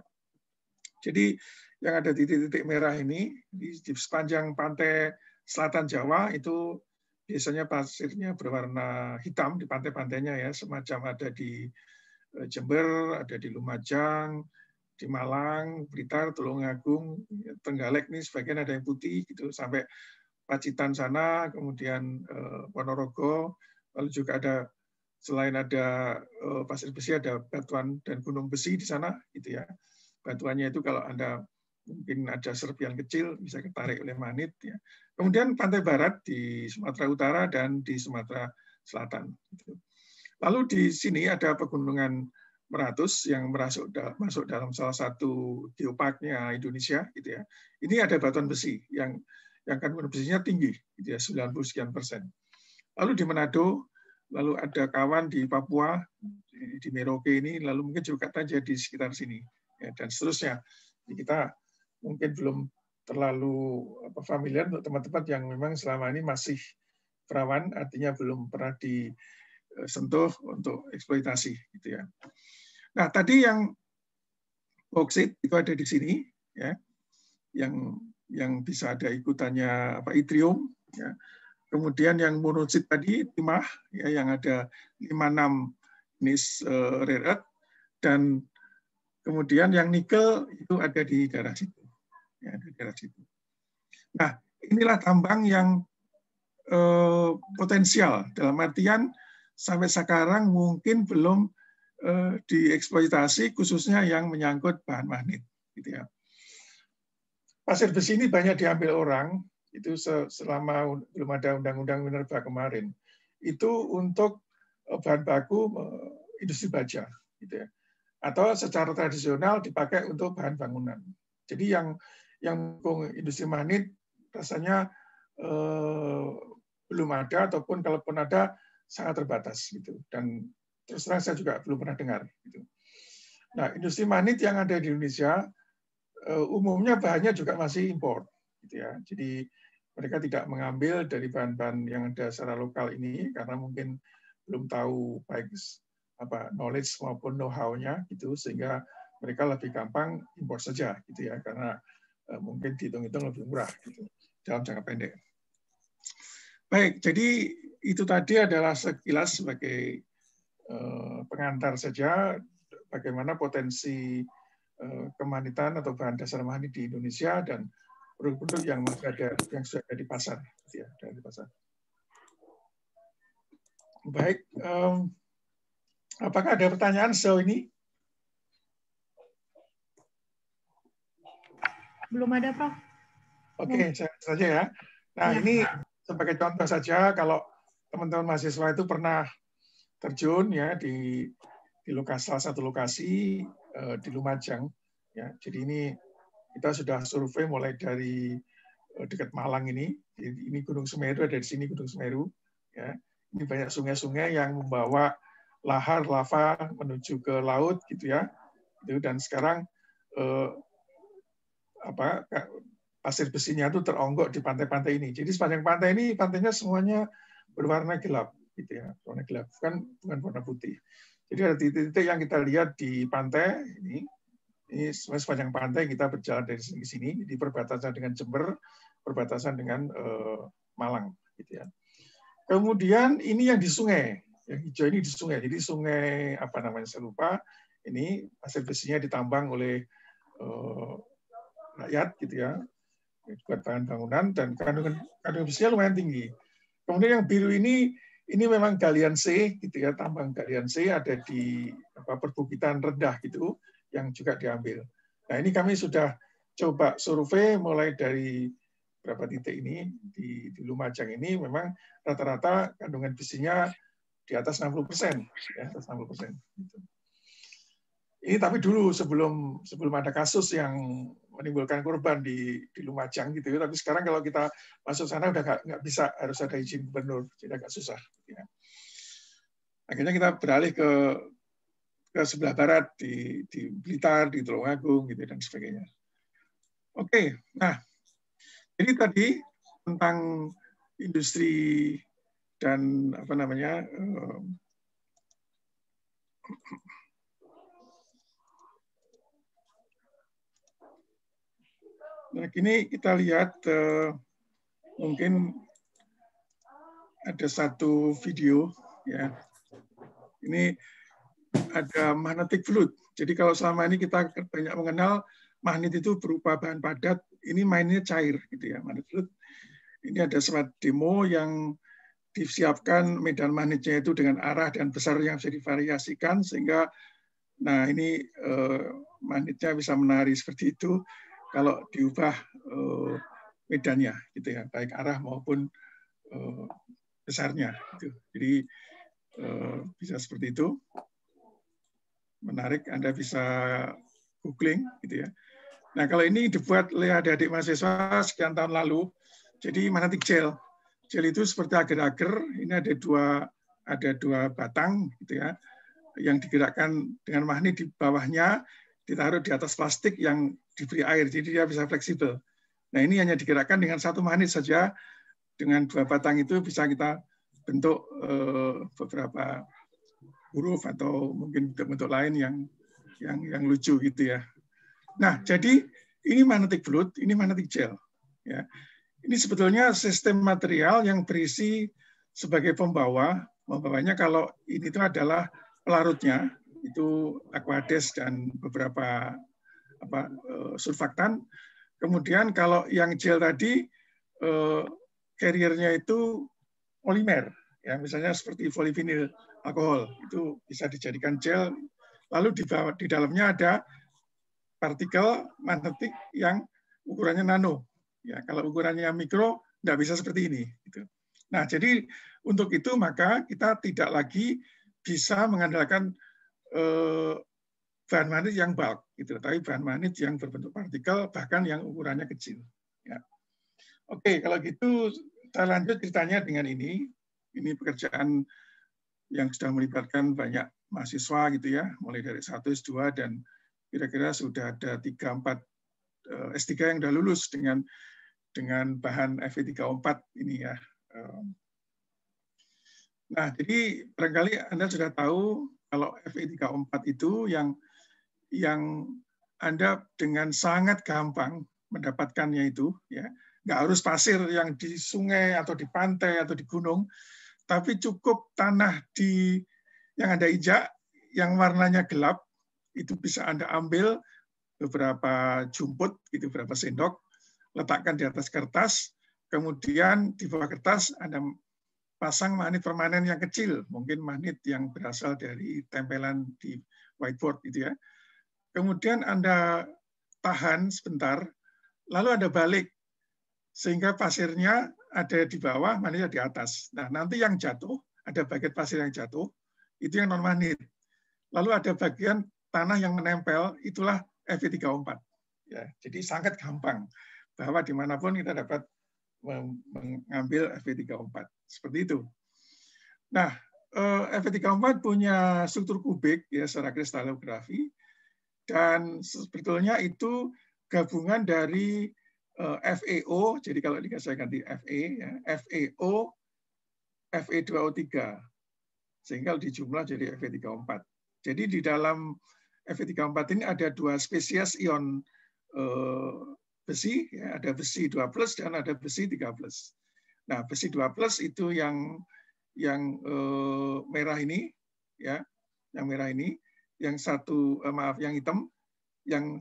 Jadi yang ada di titik-titik merah ini di, sepanjang pantai selatan Jawa itu biasanya pasirnya berwarna hitam di pantai-pantainya ya semacam ada di eh, Jember, ada di Lumajang, di Malang, Blitar, Tulungagung, Tenggalek nih sebagian ada yang putih gitu sampai Pacitan sana, kemudian eh, Ponorogo, lalu juga ada selain ada eh, pasir besi ada batuan dan gunung besi di sana gitu ya. Batuannya itu kalau Anda mungkin ada serpian kecil bisa ketarik oleh manit ya. Kemudian pantai barat di Sumatera Utara dan di Sumatera Selatan gitu. Lalu di sini ada pegunungan Meratus yang merasuk masuk dalam salah satu geoparknya Indonesia gitu ya. Ini ada batuan besi yang yang kontribusinya tinggi, gitu ya, 90 sekian persen. Lalu di Manado, lalu ada kawan di Papua, di, di Merauke ini, lalu mungkin juga saja di sekitar sini, ya, dan seterusnya. Jadi kita mungkin belum terlalu familiar untuk teman-teman yang memang selama ini masih perawan, artinya belum pernah disentuh e, untuk eksploitasi, gitu ya. Nah tadi yang boksit itu ada di sini, ya, yang yang bisa ada ikutannya apa itrium ya. Kemudian yang monosit tadi timah ya yang ada 56 jenis uh, rare earth dan kemudian yang nikel itu ada di daerah situ. Ya, di daerah situ. Nah, inilah tambang yang uh, potensial dalam artian sampai sekarang mungkin belum uh, dieksploitasi khususnya yang menyangkut bahan magnet gitu ya pasir besi ini banyak diambil orang itu selama belum ada undang-undang minerba kemarin itu untuk eh, bahan baku eh, industri baja gitu ya atau secara tradisional dipakai untuk bahan bangunan jadi yang yang industri manit rasanya eh, belum ada ataupun kalaupun ada sangat terbatas gitu dan terus terang saya juga belum pernah dengar gitu. Nah, industri manit yang ada di Indonesia Eh, umumnya bahannya juga masih impor, gitu ya. Jadi mereka tidak mengambil dari bahan-bahan yang ada secara lokal ini karena mungkin belum tahu baik apa knowledge maupun know-how-nya gitu sehingga mereka lebih gampang impor saja gitu ya karena eh, mungkin dihitung-hitung lebih murah gitu dalam jangka pendek. Baik, jadi itu tadi adalah sekilas sebagai eh, pengantar saja bagaimana potensi Eh, kemanitan atau bahan dasar mani di Indonesia dan produk-produk yang masih ada yang sudah ada di pasar gitu ya di pasar baik um, apakah ada pertanyaan sejauh ini belum ada pak. oke okay, saya saja ya nah ya. ini sebagai contoh saja kalau teman-teman mahasiswa itu pernah terjun ya di di lokasi salah satu lokasi Eh, di Lumajang. Ya, jadi ini kita sudah survei mulai dari eh, dekat Malang ini. ini Gunung Semeru ada di sini Gunung Semeru. Ya, ini banyak sungai-sungai yang membawa lahar lava menuju ke laut gitu ya. Itu dan sekarang eh, apa pasir besinya itu teronggok di pantai-pantai ini. Jadi sepanjang pantai ini pantainya semuanya berwarna gelap gitu ya, warna gelap kan bukan warna putih. Jadi ada titik-titik yang kita lihat di pantai ini, ini sepanjang pantai kita berjalan dari sini, ke sini di perbatasan dengan Jember, perbatasan dengan uh, Malang, gitu ya. Kemudian ini yang di sungai, yang hijau ini di sungai. Jadi sungai apa namanya saya lupa. Ini hasil besinya ditambang oleh uh, rakyat, gitu ya, buat bahan bangunan dan kandungan kandungan besinya lumayan tinggi. Kemudian yang biru ini ini memang galian C, gitu ya, tambang galian C ada di apa, perbukitan rendah gitu, yang juga diambil. Nah ini kami sudah coba survei mulai dari berapa titik ini di, di Lumajang ini memang rata-rata kandungan besinya di atas 60 persen, ya, atas 60 persen. Gitu. Ini tapi dulu sebelum sebelum ada kasus yang menimbulkan korban di, di Lumajang gitu ya. tapi sekarang kalau kita masuk sana udah nggak, bisa harus ada izin gubernur jadi agak susah gitu ya. akhirnya kita beralih ke ke sebelah barat di, di Blitar di Tulungagung gitu dan sebagainya oke nah jadi tadi tentang industri dan apa namanya um, Nah, kini kita lihat uh, mungkin ada satu video ya. Ini ada magnetic fluid. Jadi kalau selama ini kita banyak mengenal magnet itu berupa bahan padat, ini mainnya cair gitu ya, magnetic fluid. Ini ada sebuah demo yang disiapkan medan magnetnya itu dengan arah dan besar yang bisa divariasikan sehingga nah ini eh, magnetnya bisa menari seperti itu kalau diubah eh, medannya gitu ya baik arah maupun eh, besarnya gitu. jadi eh, bisa seperti itu menarik Anda bisa googling gitu ya nah kalau ini dibuat oleh adik-adik mahasiswa sekian tahun lalu jadi magnetic gel gel itu seperti agar-agar ini ada dua ada dua batang gitu ya yang digerakkan dengan magnet di bawahnya ditaruh di atas plastik yang diberi air, jadi dia bisa fleksibel. Nah ini hanya digerakkan dengan satu magnet saja, dengan dua batang itu bisa kita bentuk eh, beberapa huruf atau mungkin bentuk-bentuk lain yang yang yang lucu gitu ya. Nah jadi ini magnetic fluid, ini magnetic gel. Ya. Ini sebetulnya sistem material yang berisi sebagai pembawa. Pembawanya kalau ini itu adalah pelarutnya, itu Aquades dan beberapa apa eh, surfaktan. Kemudian kalau yang gel tadi eh, carriernya itu polimer, ya misalnya seperti polivinil alkohol itu bisa dijadikan gel. Lalu di bawah, di dalamnya ada partikel magnetik yang ukurannya nano. Ya, kalau ukurannya mikro tidak bisa seperti ini. Gitu. Nah, jadi untuk itu maka kita tidak lagi bisa mengandalkan eh, bahan magnet yang bulk gitu tapi bahan magnet yang berbentuk partikel bahkan yang ukurannya kecil ya. oke kalau gitu kita lanjut ceritanya dengan ini ini pekerjaan yang sudah melibatkan banyak mahasiswa gitu ya mulai dari satu S2 dan kira-kira sudah ada tiga empat eh, S3 yang sudah lulus dengan dengan bahan Fe34 ini ya eh, Nah, jadi barangkali Anda sudah tahu kalau Fe34 itu yang yang Anda dengan sangat gampang mendapatkannya itu, ya. Nggak harus pasir yang di sungai atau di pantai atau di gunung, tapi cukup tanah di yang Anda injak yang warnanya gelap itu bisa Anda ambil beberapa jumput gitu beberapa sendok letakkan di atas kertas kemudian di bawah kertas Anda pasang magnet permanen yang kecil, mungkin magnet yang berasal dari tempelan di whiteboard itu ya kemudian Anda tahan sebentar, lalu Anda balik, sehingga pasirnya ada di bawah, manisnya di atas. Nah, nanti yang jatuh, ada bagian pasir yang jatuh, itu yang non-manit. Lalu ada bagian tanah yang menempel, itulah fv 34 e Ya, jadi sangat gampang bahwa dimanapun kita dapat mengambil fv 34 e Seperti itu. Nah, eh, fv 34 e punya struktur kubik ya secara kristalografi dan sebetulnya itu gabungan dari eh, FAO, e jadi kalau saya ganti FA, e, ya, FAO, e FA2O3, sehingga dijumlah jadi FA34. Jadi di dalam FA34 ini ada dua spesies ion eh, besi, ya, ada besi 2 plus dan ada besi 3 plus. Nah, besi 2 plus itu yang yang eh, merah ini, ya, yang merah ini yang satu eh, maaf yang hitam yang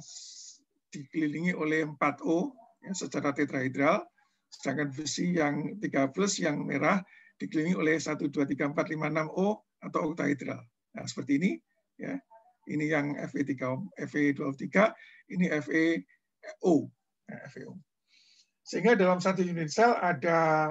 dikelilingi oleh 4 O ya, secara tetrahedral, sedangkan besi yang 3 plus yang merah dikelilingi oleh 1, 2, 3, 4, 5, 6 O atau oktahedral. Nah, seperti ini. ya Ini yang Fe3, Fe23, ini FeO. Nah, FeO. Sehingga dalam satu unit sel ada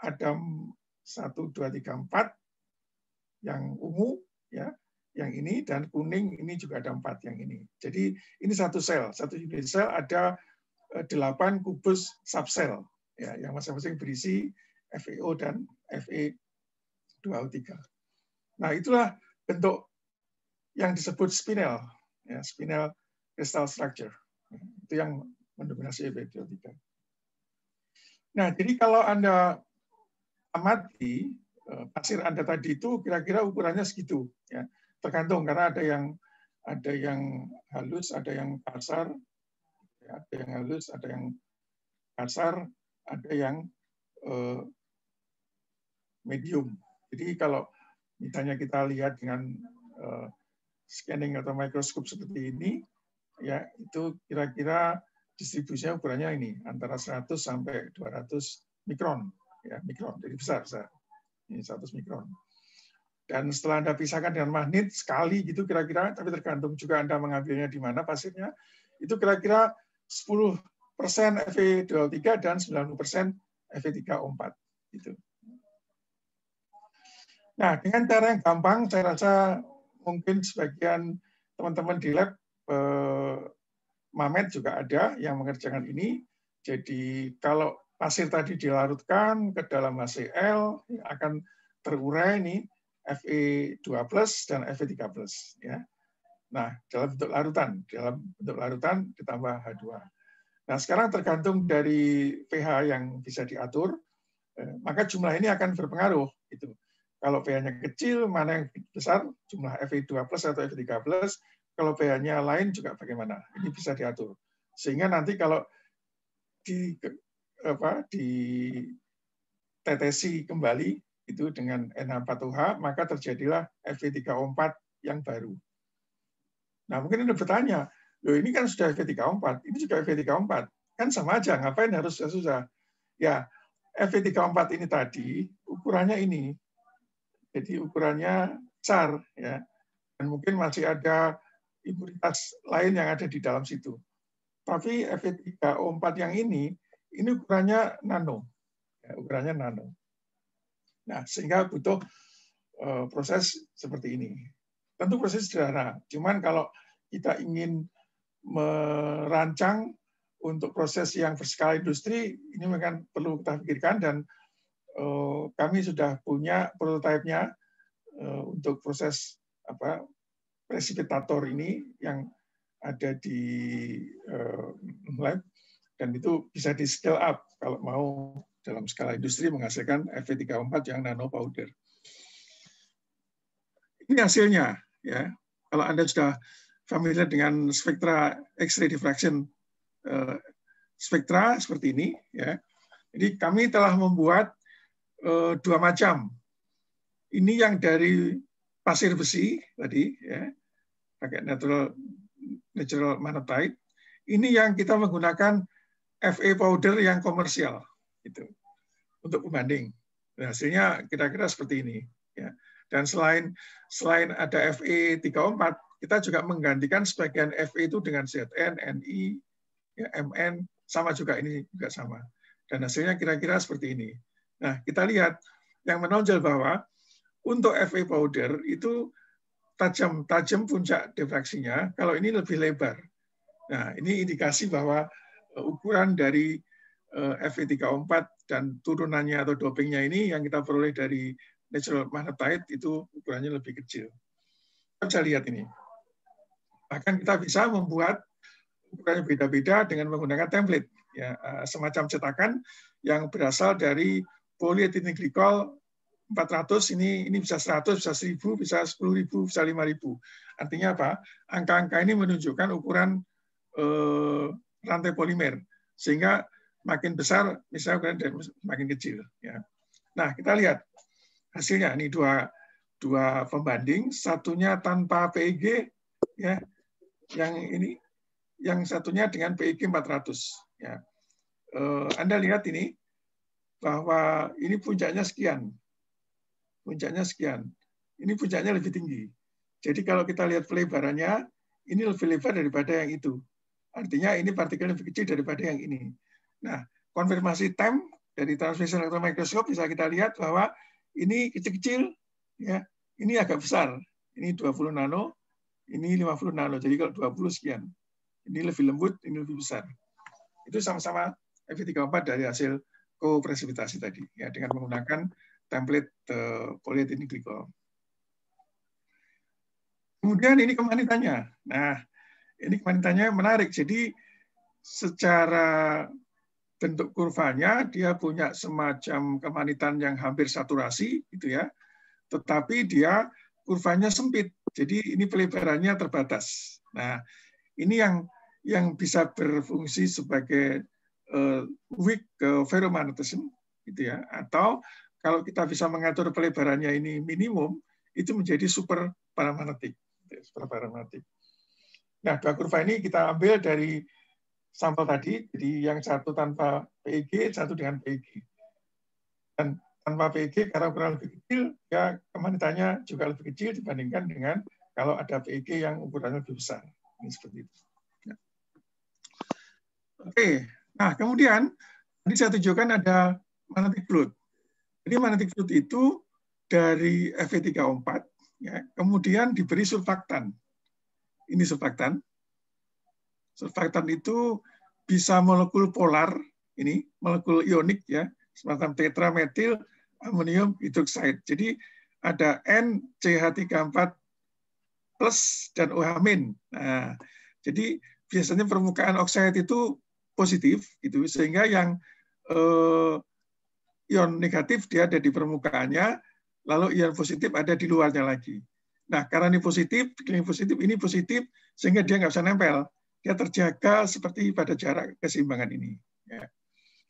ada 1, 2, 3, 4 yang ungu, ya yang ini dan kuning ini juga ada empat yang ini. Jadi ini satu sel, satu unit sel ada eh, delapan kubus subsel ya yang masing-masing berisi FeO dan Fe2O3. Nah, itulah bentuk yang disebut spinel ya, spinel crystal structure. Itu yang mendominasi feo 3 Nah, jadi kalau Anda amati eh, pasir Anda tadi itu kira-kira ukurannya segitu ya tergantung karena ada yang ada yang halus, ada yang kasar, ya, ada yang halus, ada yang kasar, ada yang eh, medium. Jadi kalau misalnya kita lihat dengan eh, scanning atau mikroskop seperti ini, ya itu kira-kira distribusinya ukurannya ini antara 100 sampai 200 mikron, ya mikron, jadi besar besar, ini 100 mikron. Dan setelah Anda pisahkan dengan magnet, sekali gitu kira-kira, tapi tergantung juga Anda mengambilnya di mana pasirnya, itu kira-kira 10% Fe23 dan 90% Fe3O4. Gitu. Nah, dengan cara yang gampang, saya rasa mungkin sebagian teman-teman di lab eh, Mamet juga ada yang mengerjakan ini. Jadi kalau pasir tadi dilarutkan ke dalam HCl akan terurai ini Fe2+ dan Fe3+. Ya. Nah, dalam bentuk larutan, dalam bentuk larutan ditambah H2. Nah, sekarang tergantung dari pH yang bisa diatur, eh, maka jumlah ini akan berpengaruh. Itu. Kalau pH-nya kecil, mana yang besar, jumlah Fe2 atau Fe3 Kalau pH-nya lain juga bagaimana. Ini bisa diatur. Sehingga nanti kalau di eh, apa di tetesi kembali itu dengan NH oh maka terjadilah fe 3 o 4 yang baru. Nah, mungkin Anda bertanya, loh ini kan sudah fe 3 o 4 ini sudah fe 3 o 4 Kan sama aja, ngapain harus susah? Ya, o 34 ini tadi ukurannya ini. Jadi ukurannya besar, ya. Dan mungkin masih ada imunitas lain yang ada di dalam situ. Tapi fe 3 o 4 yang ini ini ukurannya nano. Ya, ukurannya nano. Nah, sehingga butuh eh, proses seperti ini. Tentu proses sederhana, cuman kalau kita ingin merancang untuk proses yang berskala industri, ini memang perlu kita pikirkan dan eh, kami sudah punya prototipenya eh, untuk proses apa presipitator ini yang ada di lab dan itu bisa di scale up kalau mau dalam skala industri menghasilkan FE34 yang nano powder. Ini hasilnya ya. Kalau Anda sudah familiar dengan spektra X-ray diffraction eh, spektra seperti ini ya. Jadi kami telah membuat eh, dua macam. Ini yang dari pasir besi tadi ya, pakai natural natural magnetite. Ini yang kita menggunakan FE powder yang komersial itu untuk pembanding. nah, hasilnya kira-kira seperti ini. Ya. Dan selain selain ada FE 34, kita juga menggantikan sebagian FE itu dengan ZN, NI, ya, MN, sama juga ini juga sama. Dan hasilnya kira-kira seperti ini. Nah, kita lihat yang menonjol bahwa untuk FE powder itu tajam tajam puncak defraksinya, kalau ini lebih lebar. Nah, ini indikasi bahwa uh, ukuran dari Eh, fv 34 e dan turunannya atau dopingnya ini yang kita peroleh dari natural magnetite itu ukurannya lebih kecil. Kita bisa lihat ini. Bahkan kita bisa membuat ukurannya beda-beda dengan menggunakan template, ya, eh, semacam cetakan yang berasal dari polyethylene glycol 400 ini ini bisa 100, bisa 1000, bisa 10000, bisa 5000. Artinya apa? Angka-angka ini menunjukkan ukuran eh, rantai polimer sehingga makin besar misalnya ukuran dan makin kecil. Ya. Nah kita lihat hasilnya ini dua dua pembanding, satunya tanpa PEG, ya, yang ini, yang satunya dengan PEG 400. Ya. Eh, Anda lihat ini bahwa ini puncaknya sekian, puncaknya sekian. Ini puncaknya lebih tinggi. Jadi kalau kita lihat pelebarannya, ini lebih lebar daripada yang itu. Artinya ini partikel lebih kecil daripada yang ini. Nah, konfirmasi TEM dari transmission electron microscope bisa kita lihat bahwa ini kecil-kecil, ya, ini agak besar. Ini 20 nano, ini 50 nano. Jadi kalau 20 sekian. Ini lebih lembut, ini lebih besar. Itu sama-sama f 34 e dari hasil kopresipitasi tadi ya dengan menggunakan template uh, eh, polyethylene glycol. Kemudian ini kemanitannya. Nah, ini kemanitannya menarik. Jadi secara bentuk kurvanya dia punya semacam kemanitan yang hampir saturasi gitu ya tetapi dia kurvanya sempit jadi ini pelebarannya terbatas nah ini yang yang bisa berfungsi sebagai uh, weak eh, ferromagnetism gitu ya atau kalau kita bisa mengatur pelebarannya ini minimum itu menjadi super paramagnetik gitu ya, super paramagnetik nah dua kurva ini kita ambil dari sampel tadi, jadi yang satu tanpa PEG, satu dengan PEG. Dan tanpa PEG karena ukuran lebih kecil, ya kemanitanya juga lebih kecil dibandingkan dengan kalau ada PEG yang ukurannya lebih besar. Ini seperti itu. Ya. Oke, nah kemudian tadi saya tunjukkan ada magnetic fluid. Jadi magnetic fluid itu dari Fe34, ya, kemudian diberi surfaktan. Ini surfaktan, Surfaktan itu bisa molekul polar, ini molekul ionik ya, semacam tetrametil amonium hidroksida. Jadi ada N CH34 plus dan OH min. Nah, jadi biasanya permukaan oksida itu positif itu sehingga yang eh, ion negatif dia ada di permukaannya, lalu ion positif ada di luarnya lagi. Nah, karena ini positif, ini positif, ini positif, sehingga dia nggak bisa nempel dia terjaga seperti pada jarak keseimbangan ini. Ya.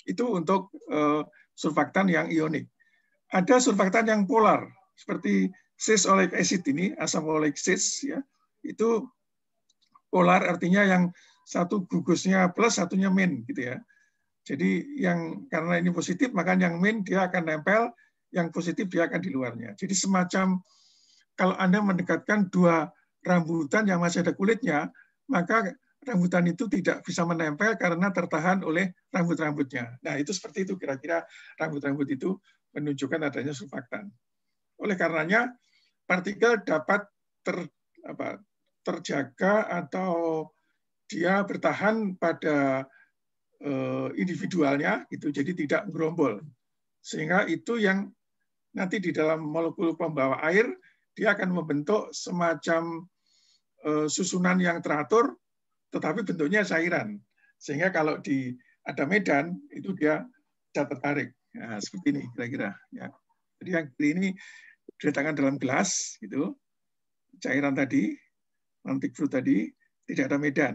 Itu untuk uh, surfaktan yang ionik. Ada surfaktan yang polar seperti cis oleic acid ini, asam oleic cis ya. Itu polar artinya yang satu gugusnya plus satunya min gitu ya. Jadi yang karena ini positif maka yang min dia akan nempel, yang positif dia akan di luarnya. Jadi semacam kalau Anda mendekatkan dua rambutan yang masih ada kulitnya, maka rambutan itu tidak bisa menempel karena tertahan oleh rambut-rambutnya. Nah, itu seperti itu kira-kira rambut-rambut itu menunjukkan adanya surfaktan. Oleh karenanya, partikel dapat ter, apa, terjaga atau dia bertahan pada uh, individualnya, itu jadi tidak gerombol. Sehingga itu yang nanti di dalam molekul pembawa air, dia akan membentuk semacam eh, susunan yang teratur, tetapi bentuknya cairan. Sehingga kalau di ada medan, itu dia bisa tertarik. Nah, ya, seperti ini kira-kira. Ya. Jadi yang kiri ini diletakkan dalam gelas, gitu, cairan tadi, nanti fruit tadi, tidak ada medan.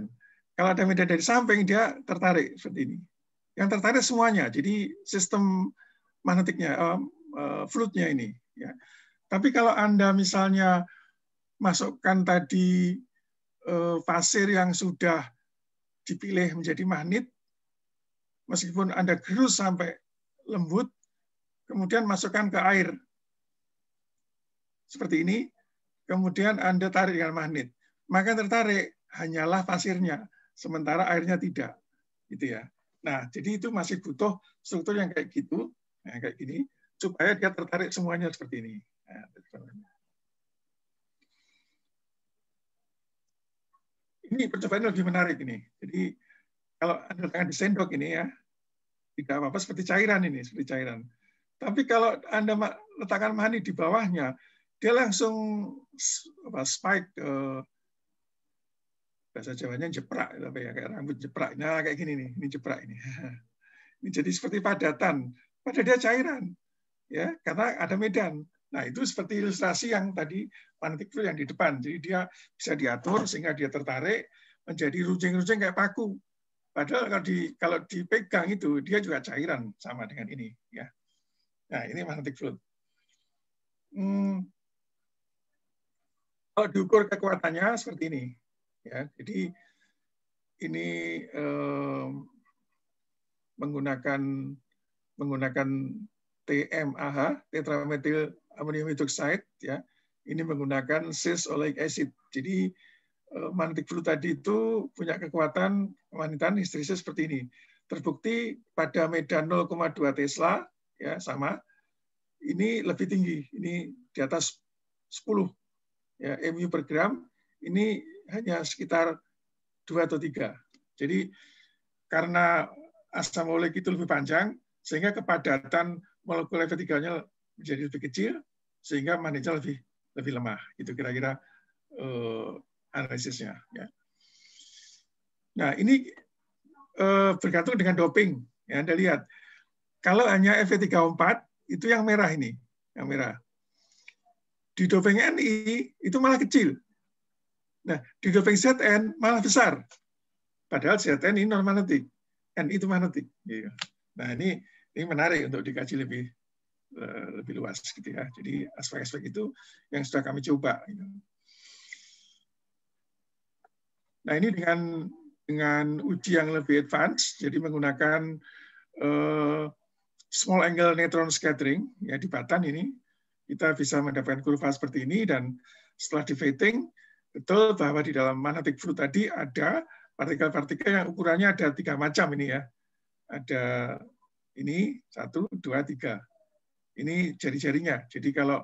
Kalau ada medan dari samping, dia tertarik seperti ini. Yang tertarik semuanya. Jadi sistem magnetiknya, uh, uh, fruitnya ini. Ya. Tapi kalau Anda misalnya masukkan tadi Eh, pasir yang sudah dipilih menjadi magnet, meskipun Anda gerus sampai lembut, kemudian masukkan ke air. Seperti ini, kemudian Anda tarik dengan magnet. Maka tertarik hanyalah pasirnya, sementara airnya tidak. Gitu ya. Nah, jadi itu masih butuh struktur yang kayak gitu, kayak gini, supaya dia tertarik semuanya seperti ini. Nah, ini percobaan lebih menarik ini. Jadi kalau tangan di sendok ini ya, tidak apa-apa seperti cairan ini, seperti cairan. Tapi kalau Anda letakkan mani di bawahnya, dia langsung apa, spike ke bahasa Jawanya jeprak apa ya kayak rambut jeprak. Nah, kayak gini nih, ini jeprak ini. *laughs* ini jadi seperti padatan. Padahal dia cairan. Ya, karena ada medan. Nah itu seperti ilustrasi yang tadi panetik itu yang di depan. Jadi dia bisa diatur sehingga dia tertarik menjadi runcing-runcing kayak paku. Padahal kalau, di, kalau dipegang itu dia juga cairan sama dengan ini. ya. Nah ini magnetic field. Hmm, kalau diukur kekuatannya seperti ini. Ya, jadi ini eh, menggunakan menggunakan TMAH, tetrametil amonium hydroxide ya ini menggunakan cis oleic acid. Jadi eh, mantik flu tadi itu punya kekuatan wanita histeresis seperti ini. Terbukti pada medan 0,2 Tesla ya sama. Ini lebih tinggi, ini di atas 10 ya mu per gram. Ini hanya sekitar 2 atau 3. Jadi karena asam oleic itu lebih panjang sehingga kepadatan molekul F3-nya menjadi lebih kecil sehingga manajer lebih lebih lemah. Itu kira-kira uh, analisisnya. Ya. Nah ini uh, bergantung dengan doping. Ya, Anda lihat kalau hanya FE34 itu yang merah ini, yang merah. Di doping NI itu malah kecil. Nah, di doping ZN malah besar. Padahal ZN ini non-magnetik. NI itu magnetik. Gitu. Nah, ini ini menarik untuk dikaji lebih Eh, lebih luas gitu ya. Jadi aspek-aspek itu yang sudah kami coba. Gitu. Nah ini dengan dengan uji yang lebih advance, jadi menggunakan eh, small angle neutron scattering ya di Batan ini kita bisa mendapatkan kurva seperti ini dan setelah di betul bahwa di dalam magnetic fruit tadi ada partikel-partikel yang ukurannya ada tiga macam ini ya ada ini satu dua tiga ini jari-jarinya. Jadi kalau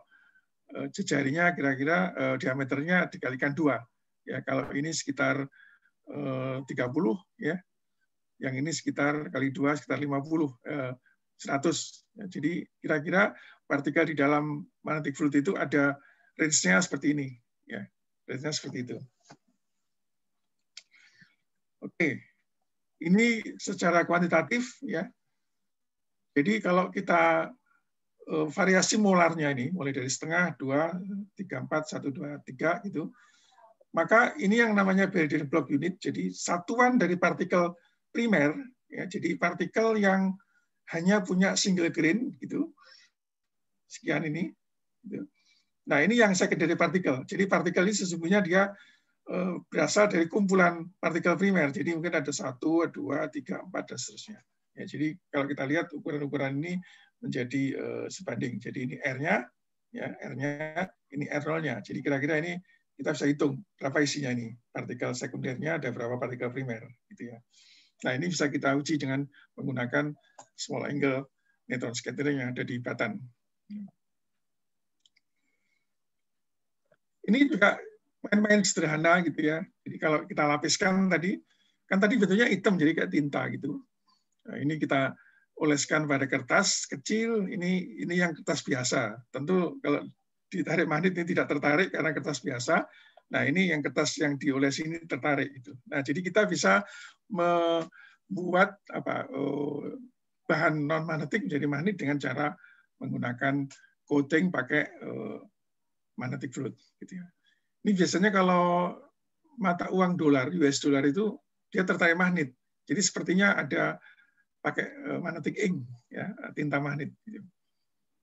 eh, jejarinya kira-kira eh, diameternya dikalikan dua. Ya, kalau ini sekitar 30 eh, ya. Yang ini sekitar kali dua sekitar 50 100. Ya, jadi kira-kira partikel di dalam magnetic field itu ada range-nya seperti ini ya. Range-nya seperti itu. Oke. Ini secara kuantitatif ya. Jadi kalau kita Eh, variasi molarnya ini, mulai dari setengah, dua, tiga, empat, satu, dua, tiga, gitu, maka ini yang namanya building block unit, jadi satuan dari partikel primer, ya, jadi partikel yang hanya punya single grain, gitu, sekian ini. Gitu. Nah, ini yang secondary partikel. Jadi partikel ini sesungguhnya dia eh, berasal dari kumpulan partikel primer. Jadi mungkin ada satu, dua, tiga, empat, dan seterusnya. Ya, jadi kalau kita lihat ukuran-ukuran ini menjadi uh, sebanding. Jadi ini R-nya, ya R-nya, ini R0-nya. Jadi kira-kira ini kita bisa hitung berapa isinya ini. Partikel sekundernya ada berapa partikel primer. Gitu ya. Nah ini bisa kita uji dengan menggunakan small angle neutron scattering yang ada di batan. Ini juga main-main sederhana gitu ya. Jadi kalau kita lapiskan tadi, kan tadi bentuknya hitam jadi kayak tinta gitu. Nah, ini kita oleskan pada kertas kecil ini ini yang kertas biasa tentu kalau ditarik magnet ini tidak tertarik karena kertas biasa nah ini yang kertas yang dioles ini tertarik itu nah jadi kita bisa membuat apa eh, bahan non magnetik menjadi magnet dengan cara menggunakan coating pakai eh, magnetic fluid gitu ya ini biasanya kalau mata uang dolar US dolar itu dia tertarik magnet jadi sepertinya ada pakai eh, magnetic ink, ya, tinta magnet. Gitu.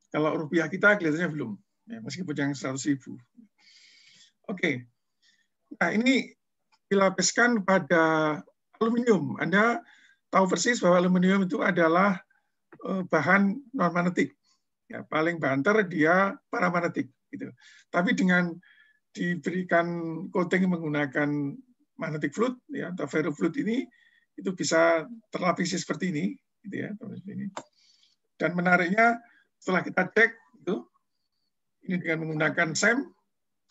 Kalau rupiah kita kelihatannya belum, ya, meskipun yang 100 ribu. Oke, nah ini dilapiskan pada aluminium. Anda tahu persis bahwa aluminium itu adalah eh, bahan non magnetik. Ya, paling banter dia paramagnetik gitu. Tapi dengan diberikan coating menggunakan magnetic fluid ya atau ferrofluid ini itu bisa terlapisi seperti ini, gitu ya, seperti ini. Dan menariknya setelah kita cek itu ini dengan menggunakan SEM,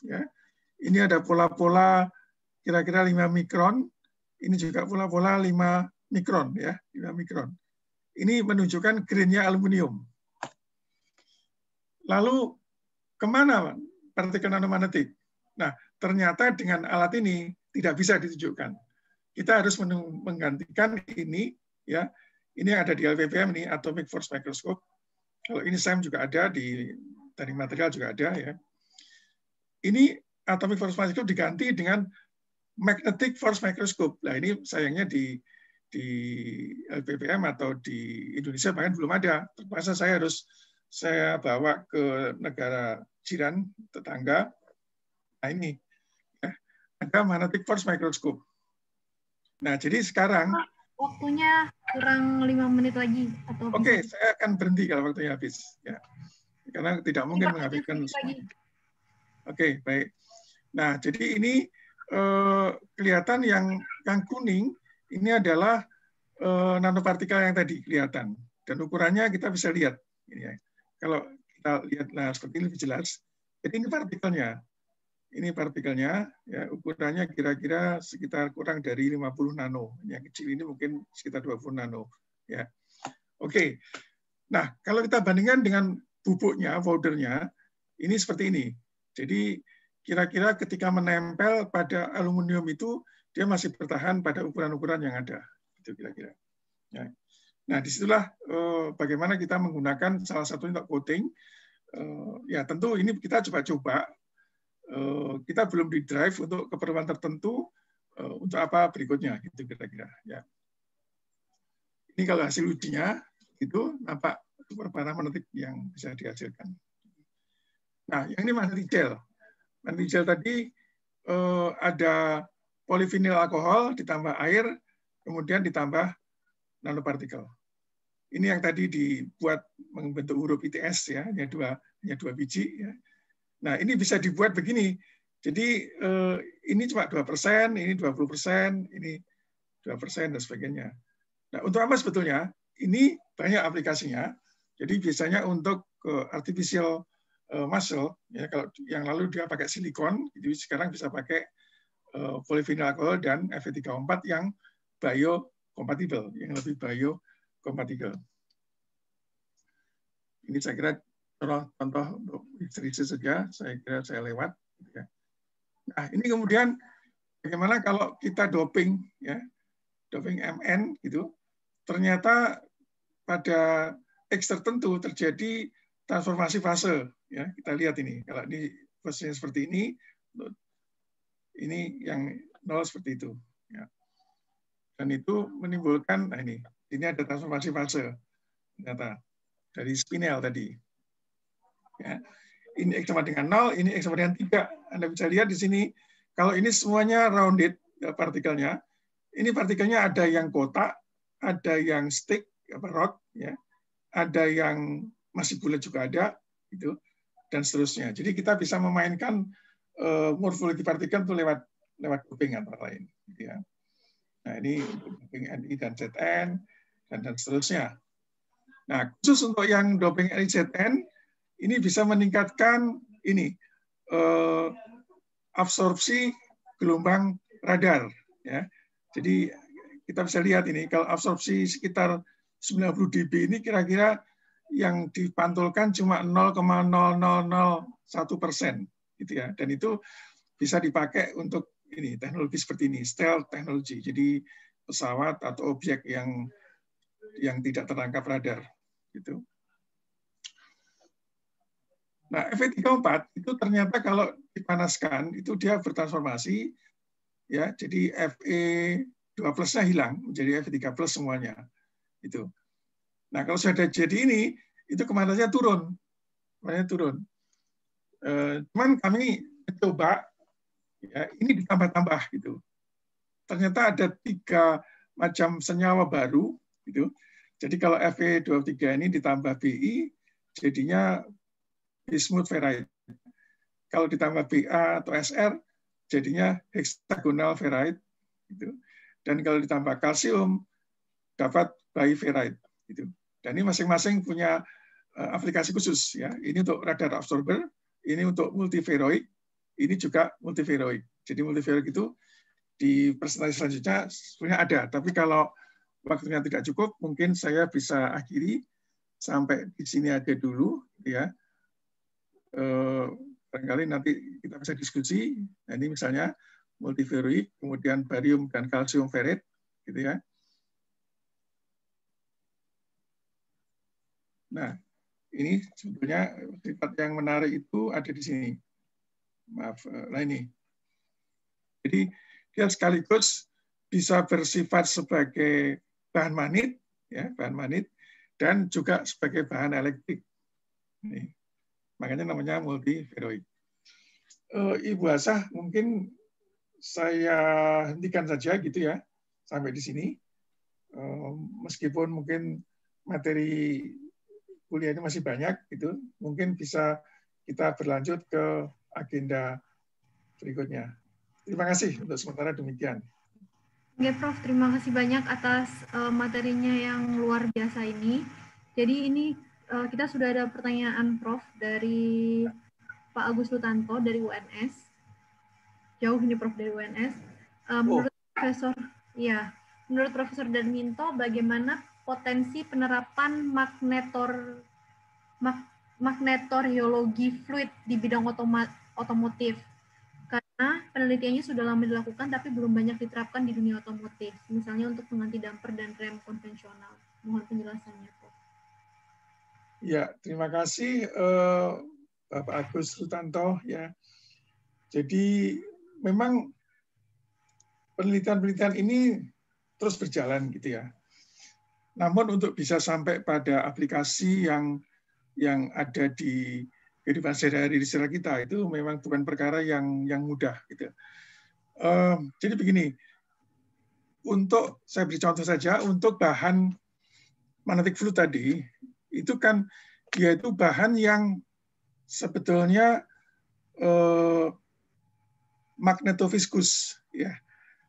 ya, ini ada pola-pola kira-kira 5 mikron, ini juga pola-pola 5 mikron ya, 5 mikron. Ini menunjukkan greennya aluminium. Lalu kemana partikel nanomagnetik? Nah, ternyata dengan alat ini tidak bisa ditunjukkan kita harus menggantikan ini ya ini yang ada di LPPM ini atomic force microscope kalau ini SAM juga ada di dari material juga ada ya ini atomic force microscope diganti dengan magnetic force microscope nah ini sayangnya di di LPPM atau di Indonesia bahkan belum ada terpaksa saya harus saya bawa ke negara jiran tetangga nah ini ya, ada magnetic force microscope Nah, jadi sekarang waktunya kurang lima menit lagi atau Oke, okay, saya akan berhenti kalau waktunya habis ya. Karena tidak mungkin menghabiskan menghabiskan Oke, okay, baik. Nah, jadi ini eh, kelihatan yang yang kuning ini adalah eh, nanopartikel yang tadi kelihatan dan ukurannya kita bisa lihat ini ya. Kalau kita lihat nah seperti ini lebih jelas. Jadi ini partikelnya. Ini partikelnya, ya, ukurannya kira-kira sekitar kurang dari 50 nano. Yang kecil ini mungkin sekitar 20 nano. Ya. Oke. Okay. Nah, kalau kita bandingkan dengan bubuknya, powdernya, ini seperti ini. Jadi kira-kira ketika menempel pada aluminium itu, dia masih bertahan pada ukuran-ukuran yang ada. Itu kira-kira. Ya. Nah, disitulah eh, bagaimana kita menggunakan salah satunya untuk coating. Uh, ya, tentu ini kita coba-coba Eh, kita belum di drive untuk keperluan tertentu eh, untuk apa berikutnya gitu kira-kira ya ini kalau hasil ujinya itu nampak super menetik yang bisa dihasilkan nah yang ini manrijel manrijel tadi eh, ada polivinil alkohol ditambah air kemudian ditambah nanopartikel ini yang tadi dibuat membentuk huruf ITS ya hanya dua hanya dua biji ya Nah, ini bisa dibuat begini. Jadi eh, ini cuma 2 persen, ini 20 persen, ini 2 persen, dan sebagainya. Nah, untuk apa sebetulnya? Ini banyak aplikasinya. Jadi biasanya untuk eh, artificial eh, muscle, ya kalau yang lalu dia pakai silikon, jadi sekarang bisa pakai polyvinyl alcohol dan f 34 e yang bio kompatibel, yang lebih bio kompatibel. Ini saya kira contoh-contoh istri-istri saja saya kira saya lewat. Ya. Nah ini kemudian bagaimana kalau kita doping ya doping MN gitu ternyata pada X tertentu terjadi transformasi fase ya kita lihat ini kalau di fasenya seperti ini ini yang nol seperti itu ya. dan itu menimbulkan nah ini ini ada transformasi fase ternyata dari spinel tadi Ya. Ini X sama dengan 0, ini X sama dengan 3. Anda bisa lihat di sini, kalau ini semuanya rounded ya, partikelnya. Ini partikelnya ada yang kotak, ada yang stick, apa rod, ya. ada yang masih bulat juga ada, gitu, dan seterusnya. Jadi kita bisa memainkan uh, eh, morfologi partikel itu lewat lewat kuping antara lain. Gitu ya. Nah ini doping NI dan ZN dan dan seterusnya. Nah khusus untuk yang doping NI ZN ini bisa meningkatkan ini eh, absorpsi gelombang radar ya. Jadi kita bisa lihat ini kalau absorpsi sekitar 90 dB ini kira-kira yang dipantulkan cuma 0,0001 persen gitu ya dan itu bisa dipakai untuk ini teknologi seperti ini stealth technology jadi pesawat atau objek yang yang tidak terangkap radar gitu Nah, Fe34 itu ternyata kalau dipanaskan itu dia bertransformasi ya, jadi Fe2 plusnya hilang menjadi Fe3 plus semuanya. Itu. Nah, kalau sudah jadi ini itu kemanasnya turun. Kemanasnya turun. E, cuman kami coba ya, ini ditambah-tambah gitu. Ternyata ada tiga macam senyawa baru gitu. Jadi kalau Fe23 ini ditambah BI jadinya bismuth ferrite. Kalau ditambah Ba atau Sr, jadinya hexagonal ferrite. Gitu. Dan kalau ditambah kalsium, dapat ferrite. Gitu. Dan ini masing-masing punya eh, aplikasi khusus. ya. Ini untuk radar absorber, ini untuk multiferoid, ini juga multiferoid. Jadi multiferoid itu di presentasi selanjutnya sebenarnya ada, tapi kalau waktunya tidak cukup, mungkin saya bisa akhiri sampai di sini aja dulu, ya. Eh, barangkali nanti kita bisa diskusi. Nah, ini misalnya multiferoid, kemudian barium dan kalsium ferrit, gitu ya. Nah, ini sebetulnya sifat yang menarik itu ada di sini. Maaf, lah eh, ini. Jadi dia sekaligus bisa bersifat sebagai bahan manit, ya, bahan manit, dan juga sebagai bahan elektrik. Ini. Makanya namanya multi heroik. Eh, Ibu Asah, mungkin saya hentikan saja gitu ya sampai di sini. Eh, meskipun mungkin materi kuliah ini masih banyak gitu, mungkin bisa kita berlanjut ke agenda berikutnya. Terima kasih untuk sementara demikian. Oke, Prof. Terima kasih banyak atas eh, materinya yang luar biasa ini. Jadi ini Eh, kita sudah ada pertanyaan Prof dari Pak Agus Lutanto dari UNS. Jauh ini Prof dari UNS. Eh, oh. menurut Profesor, ya, menurut Profesor Darminto, bagaimana potensi penerapan magnetor mag, magnetoriologi fluid di bidang otoma, otomotif? Karena penelitiannya sudah lama dilakukan, tapi belum banyak diterapkan di dunia otomotif, misalnya untuk pengganti damper dan rem konvensional. Mohon penjelasannya. Ya, terima kasih eh, Bapak Agus Rutanto ya. Jadi memang penelitian-penelitian ini terus berjalan gitu ya. Namun untuk bisa sampai pada aplikasi yang yang ada di kehidupan sehari-hari di sekitar kita itu memang bukan perkara yang yang mudah gitu. Ya. Eh, jadi begini, untuk saya beri contoh saja untuk bahan magnetic flu tadi itu kan yaitu bahan yang sebetulnya eh, magnetofiskus ya.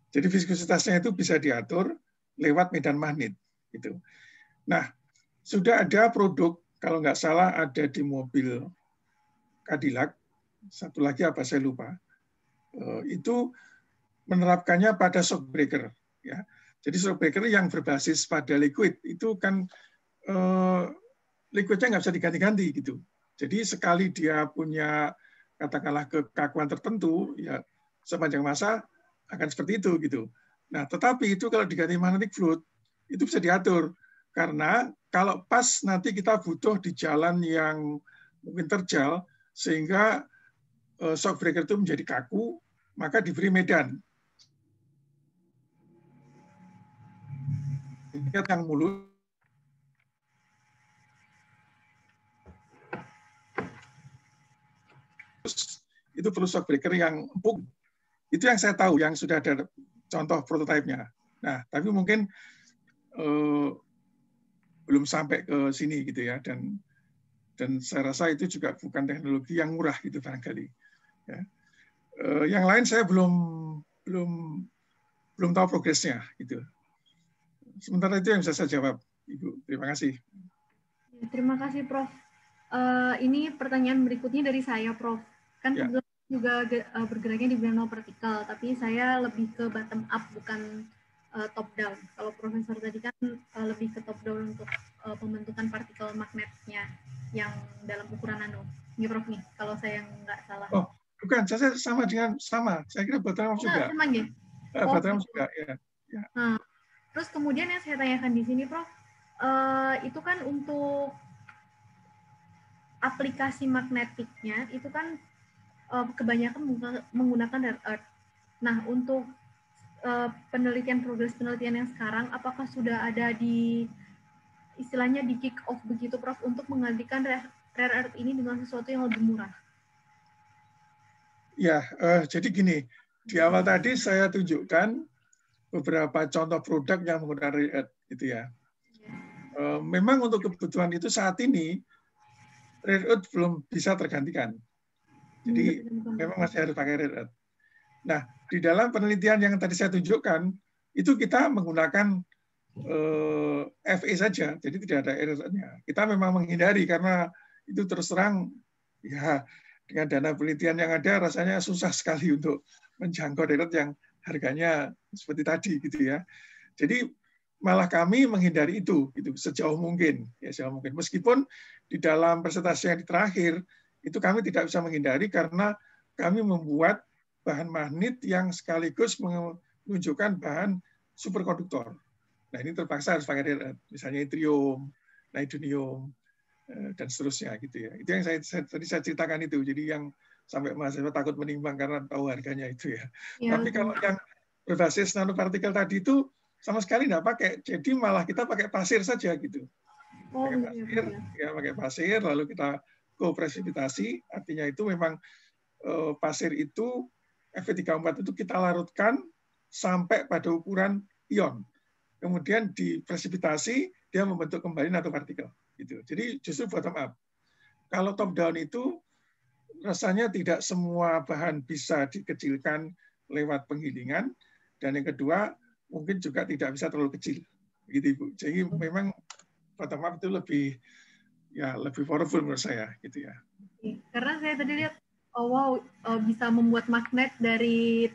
Jadi viskositasnya itu bisa diatur lewat medan magnet gitu. Nah, sudah ada produk kalau nggak salah ada di mobil Cadillac, satu lagi apa saya lupa. Eh, itu menerapkannya pada shock breaker ya. Jadi shock breaker yang berbasis pada liquid itu kan eh, liquidnya nggak bisa diganti-ganti gitu. Jadi sekali dia punya katakanlah kekakuan tertentu, ya sepanjang masa akan seperti itu gitu. Nah, tetapi itu kalau diganti magnetic fluid itu bisa diatur karena kalau pas nanti kita butuh di jalan yang mungkin terjal sehingga eh, shock breaker itu menjadi kaku, maka diberi medan. Yang mulus itu perlu shock breaker yang empuk. Itu yang saya tahu, yang sudah ada contoh prototipenya. Nah, tapi mungkin eh, belum sampai ke sini gitu ya, dan dan saya rasa itu juga bukan teknologi yang murah gitu barangkali. Ya. Eh, yang lain saya belum belum belum tahu progresnya gitu. Sementara itu yang bisa saya jawab, Ibu. Terima kasih. Terima kasih, Prof. Uh, ini pertanyaan berikutnya dari saya, Prof. Kan yeah. Ya. juga eh, bergeraknya di bidang vertikal, tapi saya lebih ke bottom up bukan uh, top down. Kalau profesor tadi kan uh, lebih ke top down untuk uh, pembentukan partikel magnetnya yang dalam ukuran nano. ini Prof nih, kalau saya nggak salah. Oh, bukan, saya sama dengan sama. Saya kira bottom up oh, juga. Sama ya? oh, bottom up juga, ya. yeah. nah, Terus kemudian yang saya tanyakan di sini, Prof, uh, itu kan untuk aplikasi magnetiknya itu kan Eh, kebanyakan menggunakan rare earth. Nah, untuk eh, penelitian progres penelitian yang sekarang, apakah sudah ada di istilahnya di kick off begitu, Prof, untuk menggantikan rare, rare earth ini dengan sesuatu yang lebih murah? Ya, uh, jadi gini, di awal tadi saya tunjukkan beberapa contoh produk yang menggunakan rare earth, gitu ya. Iya. memang untuk kebutuhan itu saat ini rare earth belum bisa tergantikan jadi iya, memang masih harus pakai red Nah, di dalam penelitian yang tadi saya tunjukkan, itu kita menggunakan eh, FE saja, jadi tidak ada red nya Kita memang menghindari karena itu terus terang ya dengan dana penelitian yang ada rasanya susah sekali untuk menjangkau red yang harganya seperti tadi gitu ya. Jadi malah kami menghindari itu gitu sejauh mungkin ya sejauh mungkin meskipun di dalam presentasi yang terakhir itu kami tidak bisa menghindari karena kami membuat bahan magnet yang sekaligus menunjukkan bahan superkonduktor. Nah ini terpaksa harus pakai misalnya yttrium, neodymium eh, dan seterusnya gitu ya. Itu yang saya, saya tadi saya ceritakan itu. Jadi yang sampai mahasiswa takut menimbang karena tahu harganya itu ya. ya. Tapi kalau yang berbasis nanopartikel tadi itu sama sekali tidak pakai. Jadi malah kita pakai pasir saja gitu. Oh, pakai iya, pasir, ya, ya. ya pakai pasir lalu kita kopresipitasi, artinya itu memang eh, pasir itu f 34 e itu kita larutkan sampai pada ukuran ion. Kemudian di presipitasi dia membentuk kembali partikel Gitu. Jadi justru bottom up. Kalau top down itu rasanya tidak semua bahan bisa dikecilkan lewat penggilingan dan yang kedua mungkin juga tidak bisa terlalu kecil. Gitu Ibu. Jadi memang bottom up itu lebih ya lebih powerful menurut saya gitu ya. Karena saya tadi lihat oh wow eh, bisa membuat magnet dari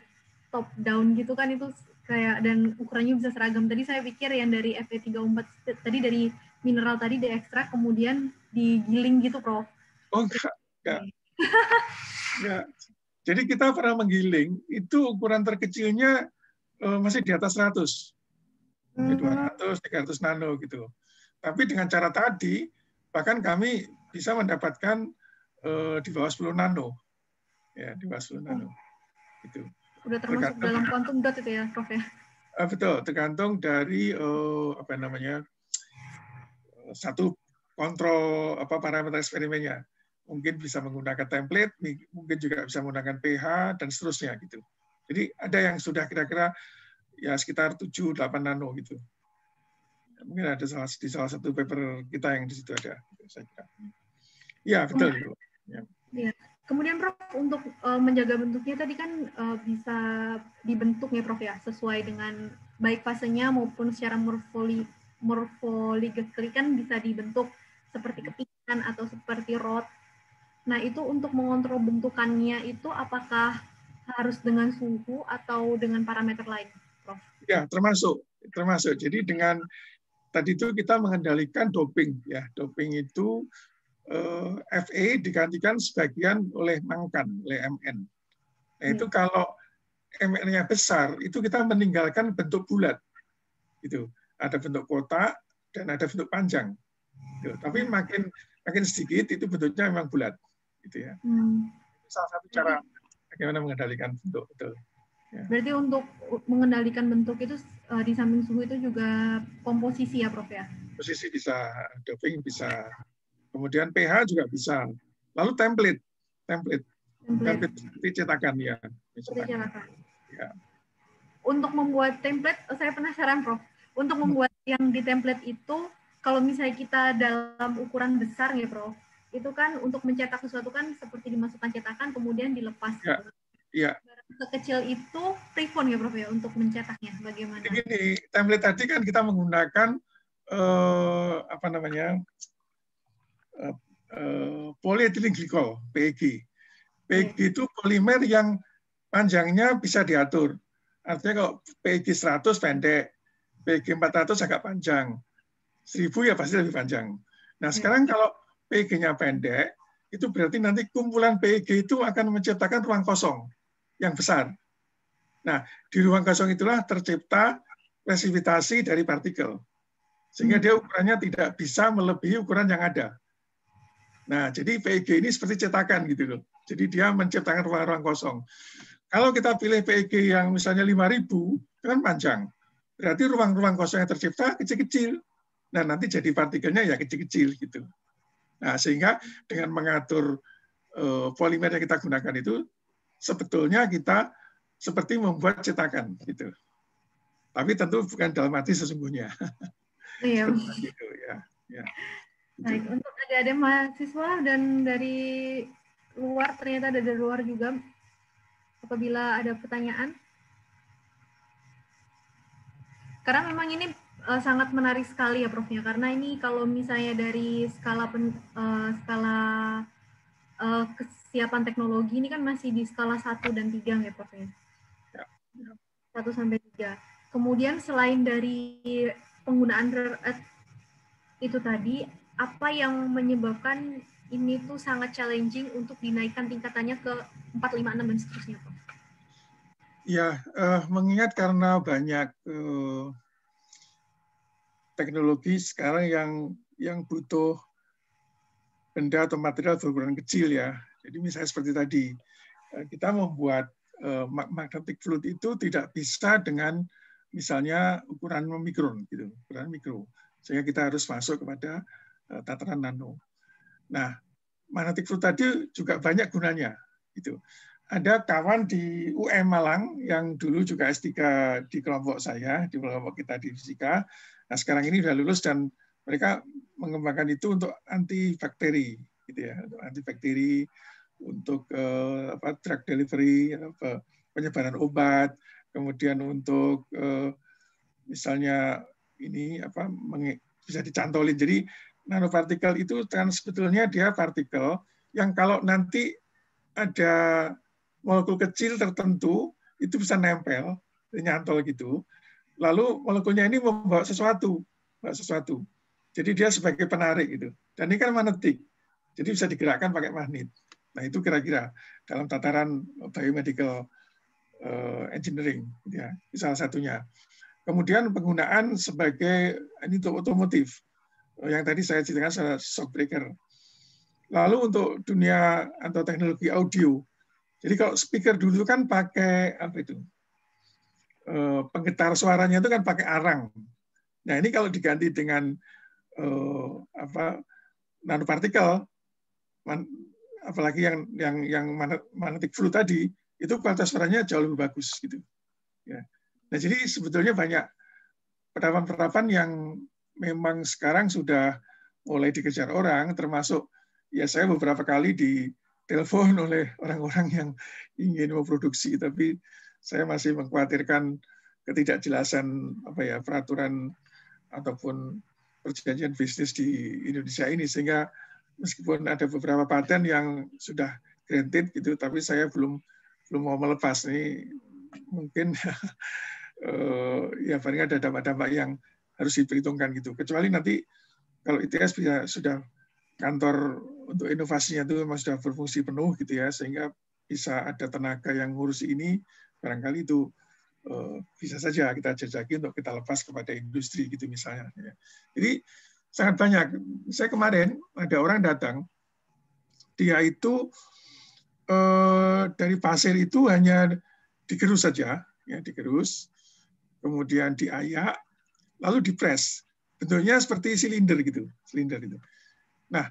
top down gitu kan itu kayak dan ukurannya bisa seragam. Tadi saya pikir yang dari FE34 tadi dari mineral tadi diekstrak kemudian digiling gitu, Prof. Oh enggak, enggak. *laughs* enggak. Jadi kita pernah menggiling, itu ukuran terkecilnya eh, masih di atas 100. 200, 300 nano gitu. Tapi dengan cara tadi, Bahkan kami bisa mendapatkan uh, di bawah 10 nano. Ya, di bawah 10 nano. Oh. Itu. sudah termasuk tergantung, dalam quantum dot itu ya, Prof ya? Uh, betul, tergantung dari uh, apa namanya satu kontrol apa parameter eksperimennya. Mungkin bisa menggunakan template, mungkin juga bisa menggunakan pH dan seterusnya gitu. Jadi ada yang sudah kira-kira ya sekitar 7 8 nano gitu mungkin ada salah di salah satu paper kita yang di situ ada saya kira iya, ya betul ya. kemudian prof untuk uh, menjaga bentuknya tadi kan uh, bisa dibentuk ya prof ya sesuai dengan baik fasenya maupun secara morfoli morfoligatri kan bisa dibentuk seperti hmm. kepingan atau seperti rod nah itu untuk mengontrol bentukannya itu apakah harus dengan suhu atau dengan parameter lain prof ya termasuk termasuk jadi dengan tadi itu kita mengendalikan doping ya doping itu eh, FA e digantikan sebagian oleh mangkan oleh MN nah, itu hmm. kalau MN-nya besar itu kita meninggalkan bentuk bulat itu ada bentuk kotak dan ada bentuk panjang gitu. tapi makin makin sedikit itu bentuknya memang bulat gitu ya hmm. salah satu cara bagaimana mengendalikan bentuk itu. Ya. Berarti untuk mengendalikan bentuk itu uh, di samping suhu itu juga komposisi ya, Prof ya? Komposisi bisa, doping bisa, kemudian pH juga bisa. Lalu template, template, template, template seperti cetakan ya. Cetakan. Ya. Untuk membuat template, eh, saya penasaran, Prof. Untuk membuat yang di template itu, kalau misalnya kita dalam ukuran besar ya, Prof, itu kan untuk mencetak sesuatu kan seperti dimasukkan cetakan kemudian dilepas. Ya. Ya sekecil itu prefon ya Prof ya untuk mencetaknya bagaimana? Begini, template tadi kan kita menggunakan eh, apa namanya eh, eh, polyethylene glycol (PEG). PEG iya. itu polimer yang panjangnya bisa diatur. Artinya kalau PEG 100 pendek, PEG 400 agak panjang, 1000 ya pasti lebih panjang. Nah iya. sekarang kalau PEG-nya pendek, itu berarti nanti kumpulan PEG itu akan menciptakan ruang kosong yang besar. Nah, di ruang kosong itulah tercipta spesifikasi dari partikel. Sehingga dia ukurannya tidak bisa melebihi ukuran yang ada. Nah, jadi PEG ini seperti cetakan gitu loh. Jadi dia menciptakan ruang-ruang kosong. Kalau kita pilih PEG yang misalnya 5000, itu kan panjang. Berarti ruang-ruang kosong yang tercipta kecil-kecil. Nah, nanti jadi partikelnya ya kecil-kecil gitu. Nah, sehingga dengan mengatur uh, polimer yang kita gunakan itu sebetulnya kita seperti membuat cetakan gitu. Tapi tentu bukan dalam arti sesungguhnya. Iya. gitu, *laughs* ya. ya. Baik, gitu. untuk ada ada mahasiswa dan dari luar ternyata ada dari luar juga apabila ada pertanyaan. Karena memang ini eh, sangat menarik sekali ya Prof ya karena ini kalau misalnya dari skala pen, uh, skala uh, kesiapan teknologi ini kan masih di skala 1 dan 3 ya Prof ya? 1 ya. sampai 3. Kemudian selain dari penggunaan rare itu tadi, apa yang menyebabkan ini tuh sangat challenging untuk dinaikkan tingkatannya ke 4, 5, 6, dan seterusnya Prof? Ya, uh, mengingat karena banyak uh, teknologi sekarang yang yang butuh benda atau material berukuran kecil ya. Jadi misalnya seperti tadi, eh, kita membuat eh, magnetic fluid itu tidak bisa dengan misalnya ukuran mikron gitu, ukuran mikro. Sehingga kita harus masuk kepada eh, tataran nano. Nah, magnetic fluid tadi juga banyak gunanya gitu. Ada kawan di UM Malang yang dulu juga S3 di kelompok saya, di kelompok kita di fisika. Nah, sekarang ini sudah lulus dan mereka mengembangkan itu untuk antibakteri gitu ya untuk antibakteri untuk uh, apa drug delivery apa, penyebaran obat kemudian untuk uh, misalnya ini apa bisa dicantolin jadi nanopartikel itu kan sebetulnya dia partikel yang kalau nanti ada molekul kecil tertentu itu bisa nempel nyantol gitu lalu molekulnya ini membawa sesuatu membawa sesuatu jadi dia sebagai penarik itu. Dan ini kan magnetik. Jadi bisa digerakkan pakai magnet. Nah, itu kira-kira dalam tataran biomedical eh, engineering gitu ya, salah satunya. Kemudian penggunaan sebagai ini untuk otomotif. Eh, yang tadi saya ceritakan shock breaker. Lalu untuk dunia atau teknologi audio. Jadi kalau speaker dulu kan pakai apa itu? Eh, penggetar suaranya itu kan pakai arang. Nah, ini kalau diganti dengan uh, apa nanopartikel man, apalagi yang yang yang magnetic flu tadi itu kualitas suaranya jauh lebih bagus gitu ya nah jadi sebetulnya banyak penerapan-penerapan yang memang sekarang sudah mulai dikejar orang termasuk ya saya beberapa kali di telepon *laughs* oleh orang-orang yang ingin memproduksi tapi saya masih mengkhawatirkan ketidakjelasan apa ya peraturan ataupun perjanjian bisnis di Indonesia ini sehingga meskipun ada beberapa paten yang sudah granted gitu tapi saya belum belum mau melepas nih mungkin *laughs* eh, ya paling ada dampak-dampak yang harus diperhitungkan gitu kecuali nanti kalau ITS bisa sudah kantor untuk inovasinya itu memang sudah berfungsi penuh gitu ya sehingga bisa ada tenaga yang ngurus ini barangkali itu Eh, bisa saja kita jajaki untuk kita lepas kepada industri gitu misalnya. Ya. Jadi sangat banyak. Saya kemarin ada orang datang, dia itu eh, dari pasir itu hanya digerus saja, ya digerus, kemudian diayak, lalu dipres. Bentuknya seperti silinder gitu, silinder itu. Nah,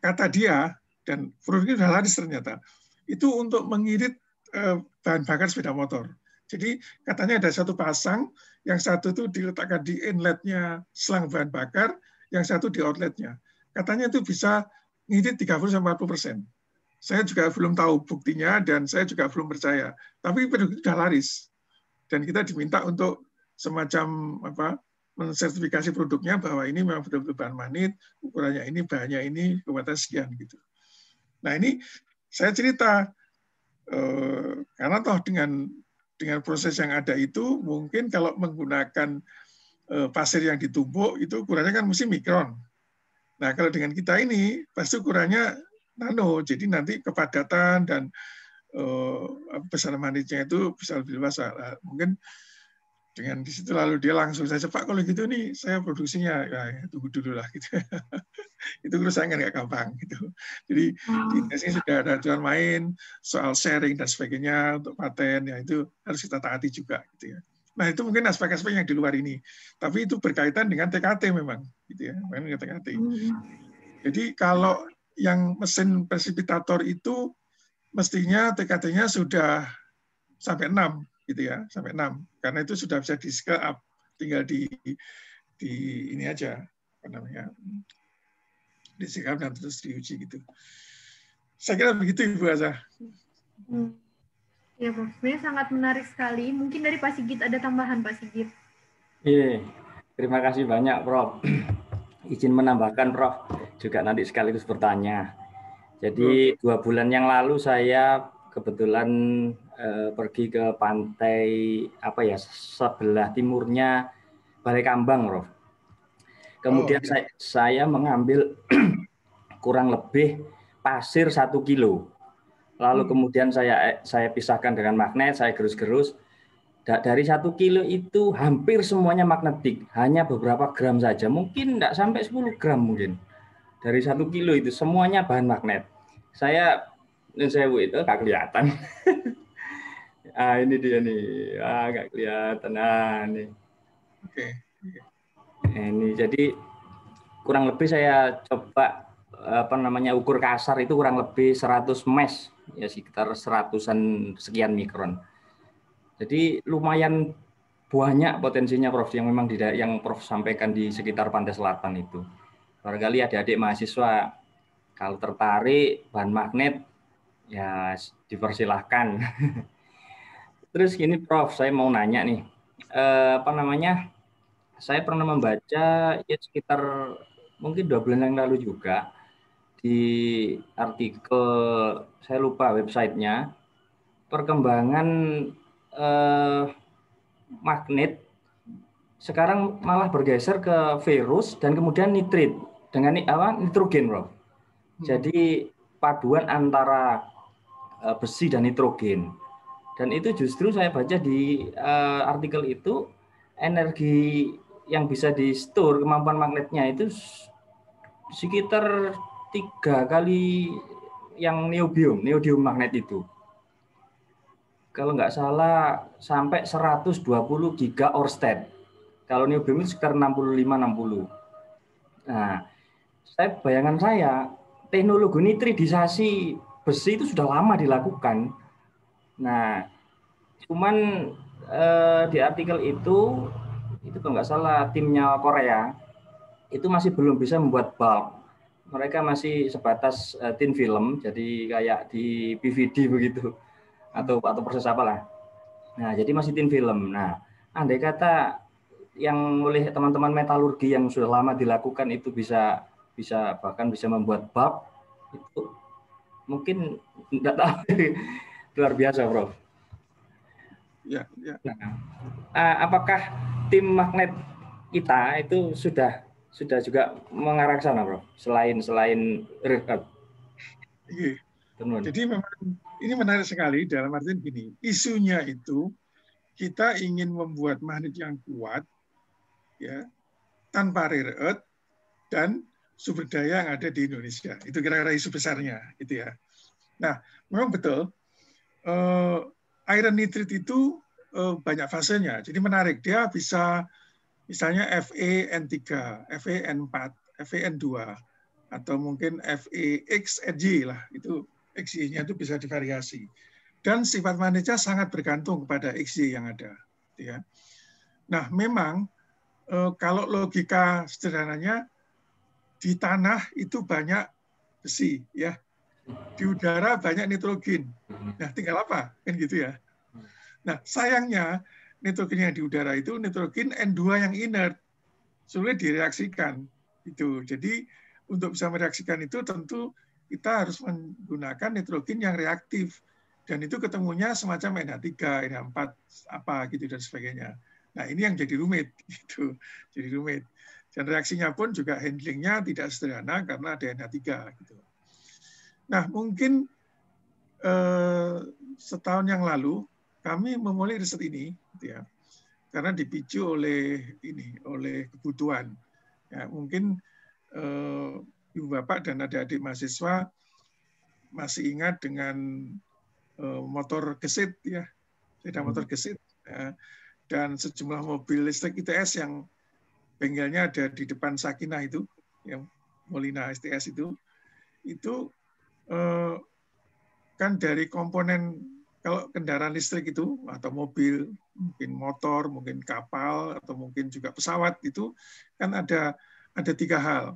kata dia dan produk ini sudah laris ternyata, itu untuk mengirit eh, bahan bakar sepeda motor jadi katanya ada satu pasang, yang satu itu diletakkan di inletnya selang bahan bakar, yang satu di outletnya. Katanya itu bisa ngirit 30 sampai 40 persen. Saya juga belum tahu buktinya dan saya juga belum percaya. Tapi produk sudah laris dan kita diminta untuk semacam apa mensertifikasi produknya bahwa ini memang betul-betul bahan manit, ukurannya ini, bahannya ini, kekuatan sekian gitu. Nah ini saya cerita eh, karena toh dengan dengan proses yang ada itu mungkin kalau menggunakan eh, pasir yang ditumpuk itu ukurannya kan mesti mikron. Nah kalau dengan kita ini pasti ukurannya nano, jadi nanti kepadatan dan eh, manisnya itu bisa lebih luas. Nah, mungkin dengan di situ lalu dia langsung saya cepat kalau gitu nih saya produksinya ya, ya tunggu dulu lah gitu *laughs* itu terus saya nggak gampang gitu jadi hmm. di sini sudah ada aturan main soal sharing dan sebagainya untuk paten ya itu harus kita taati juga gitu ya nah itu mungkin aspek-aspek yang di luar ini tapi itu berkaitan dengan TKT memang gitu ya dengan TKT hmm. jadi kalau yang mesin presipitator itu mestinya TKT-nya sudah sampai enam gitu ya sampai 6 karena itu sudah bisa di scale up tinggal di di ini aja apa namanya di scale up dan terus diuji gitu saya kira begitu ibu Aza hmm. ya Prof ini sangat menarik sekali mungkin dari Pak Sigit ada tambahan Pak Sigit iya terima kasih banyak Prof *clears throat* izin menambahkan Prof juga nanti sekaligus bertanya jadi dua bulan yang lalu saya kebetulan eh, pergi ke pantai apa ya sebelah timurnya Balai Kambang, Prof. Kemudian oh, saya, saya mengambil *clears throat* kurang lebih pasir satu kilo. Lalu hmm. kemudian saya eh, saya pisahkan dengan magnet, saya gerus-gerus. Dari satu kilo itu hampir semuanya magnetik, hanya beberapa gram saja, mungkin tidak sampai 10 gram mungkin. Dari satu kilo itu semuanya bahan magnet. Saya sewu itu nggak kelihatan. *laughs* ah ini dia nih, ah nggak kelihatan ah ini, Okay. Ini eh, jadi kurang lebih saya coba apa namanya ukur kasar itu kurang lebih 100 mesh ya sekitar seratusan sekian mikron. Jadi lumayan banyak potensinya Prof yang memang di yang Prof sampaikan di sekitar pantai selatan itu. Barangkali adik-adik mahasiswa kalau tertarik bahan magnet ya dipersilahkan. Terus gini Prof, saya mau nanya nih, eh, apa namanya? Saya pernah membaca ya sekitar mungkin dua bulan yang lalu juga di artikel saya lupa websitenya perkembangan eh, magnet sekarang malah bergeser ke virus dan kemudian nitrit dengan apa nitrogen Prof. Hmm. Jadi paduan antara Eh, besi dan nitrogen. Dan itu justru saya baca di uh, artikel itu energi yang bisa di store kemampuan magnetnya itu sekitar tiga kali yang neobium, neodymium magnet itu. Kalau nggak salah sampai 120 giga orsted. Kalau neobium itu sekitar 65-60. Nah, saya bayangan saya teknologi nitridisasi besi itu sudah lama dilakukan. Nah, cuman eh, di artikel itu itu kalau nggak salah timnya Korea itu masih belum bisa membuat bulk. Mereka masih sebatas eh, tin film, jadi kayak di PVD *laughs* begitu atau atau proses apalah. Nah, jadi masih tin film. Nah, andai kata yang oleh teman-teman metalurgi yang sudah lama dilakukan itu bisa bisa bahkan bisa membuat bab itu mungkin nggak tahu *laughs* luar biasa, Prof. Ya, ya. Nah, eh, apakah tim magnet kita itu sudah sudah juga mengarah ke sana, Prof? Selain selain rekap earth. Iya. Jadi memang ini menarik sekali dalam artian gini, isunya itu kita ingin membuat magnet yang kuat ya tanpa rare earth dan sumber daya yang ada di Indonesia. Itu kira-kira isu besarnya, gitu ya. Nah, memang betul uh, iron nitrate itu uh, banyak fasenya. Jadi menarik dia bisa misalnya FeN3, FeN4, FeN2 atau mungkin FExG lah itu xg nya itu bisa divariasi. Dan sifat manisnya sangat bergantung kepada XG yang ada, gitu ya. Nah, memang eh, kalau logika sederhananya di tanah itu banyak besi, ya. Di udara banyak nitrogen. Mm-hmm. Nah, tinggal apa? Kan gitu ya. Nah, sayangnya nitrogen yang di udara itu nitrogen N2 yang inert. Sulit direaksikan. Itu. Jadi untuk bisa mereaksikan itu tentu kita harus menggunakan nitrogen yang reaktif dan itu ketemunya semacam NH3, NH4 apa gitu dan sebagainya. Nah, ini yang jadi rumit *laughs* gitu. Jadi rumit. Dan reaksinya pun juga handlingnya tidak sederhana karena DNA 3. Gitu. Nah, mungkin eh, setahun yang lalu kami memulai riset ini, gitu ya, karena dipicu oleh ini, oleh kebutuhan. Ya, mungkin eh, ibu bapak dan adik-adik mahasiswa masih ingat dengan eh, motor gesit, ya, sepeda hmm. motor gesit, ya, dan sejumlah mobil listrik ITS yang bengkelnya ada di depan Sakina itu, yang Molina STS itu, itu eh, kan dari komponen kalau kendaraan listrik itu atau mobil, mungkin motor, mungkin kapal atau mungkin juga pesawat itu kan ada ada tiga hal.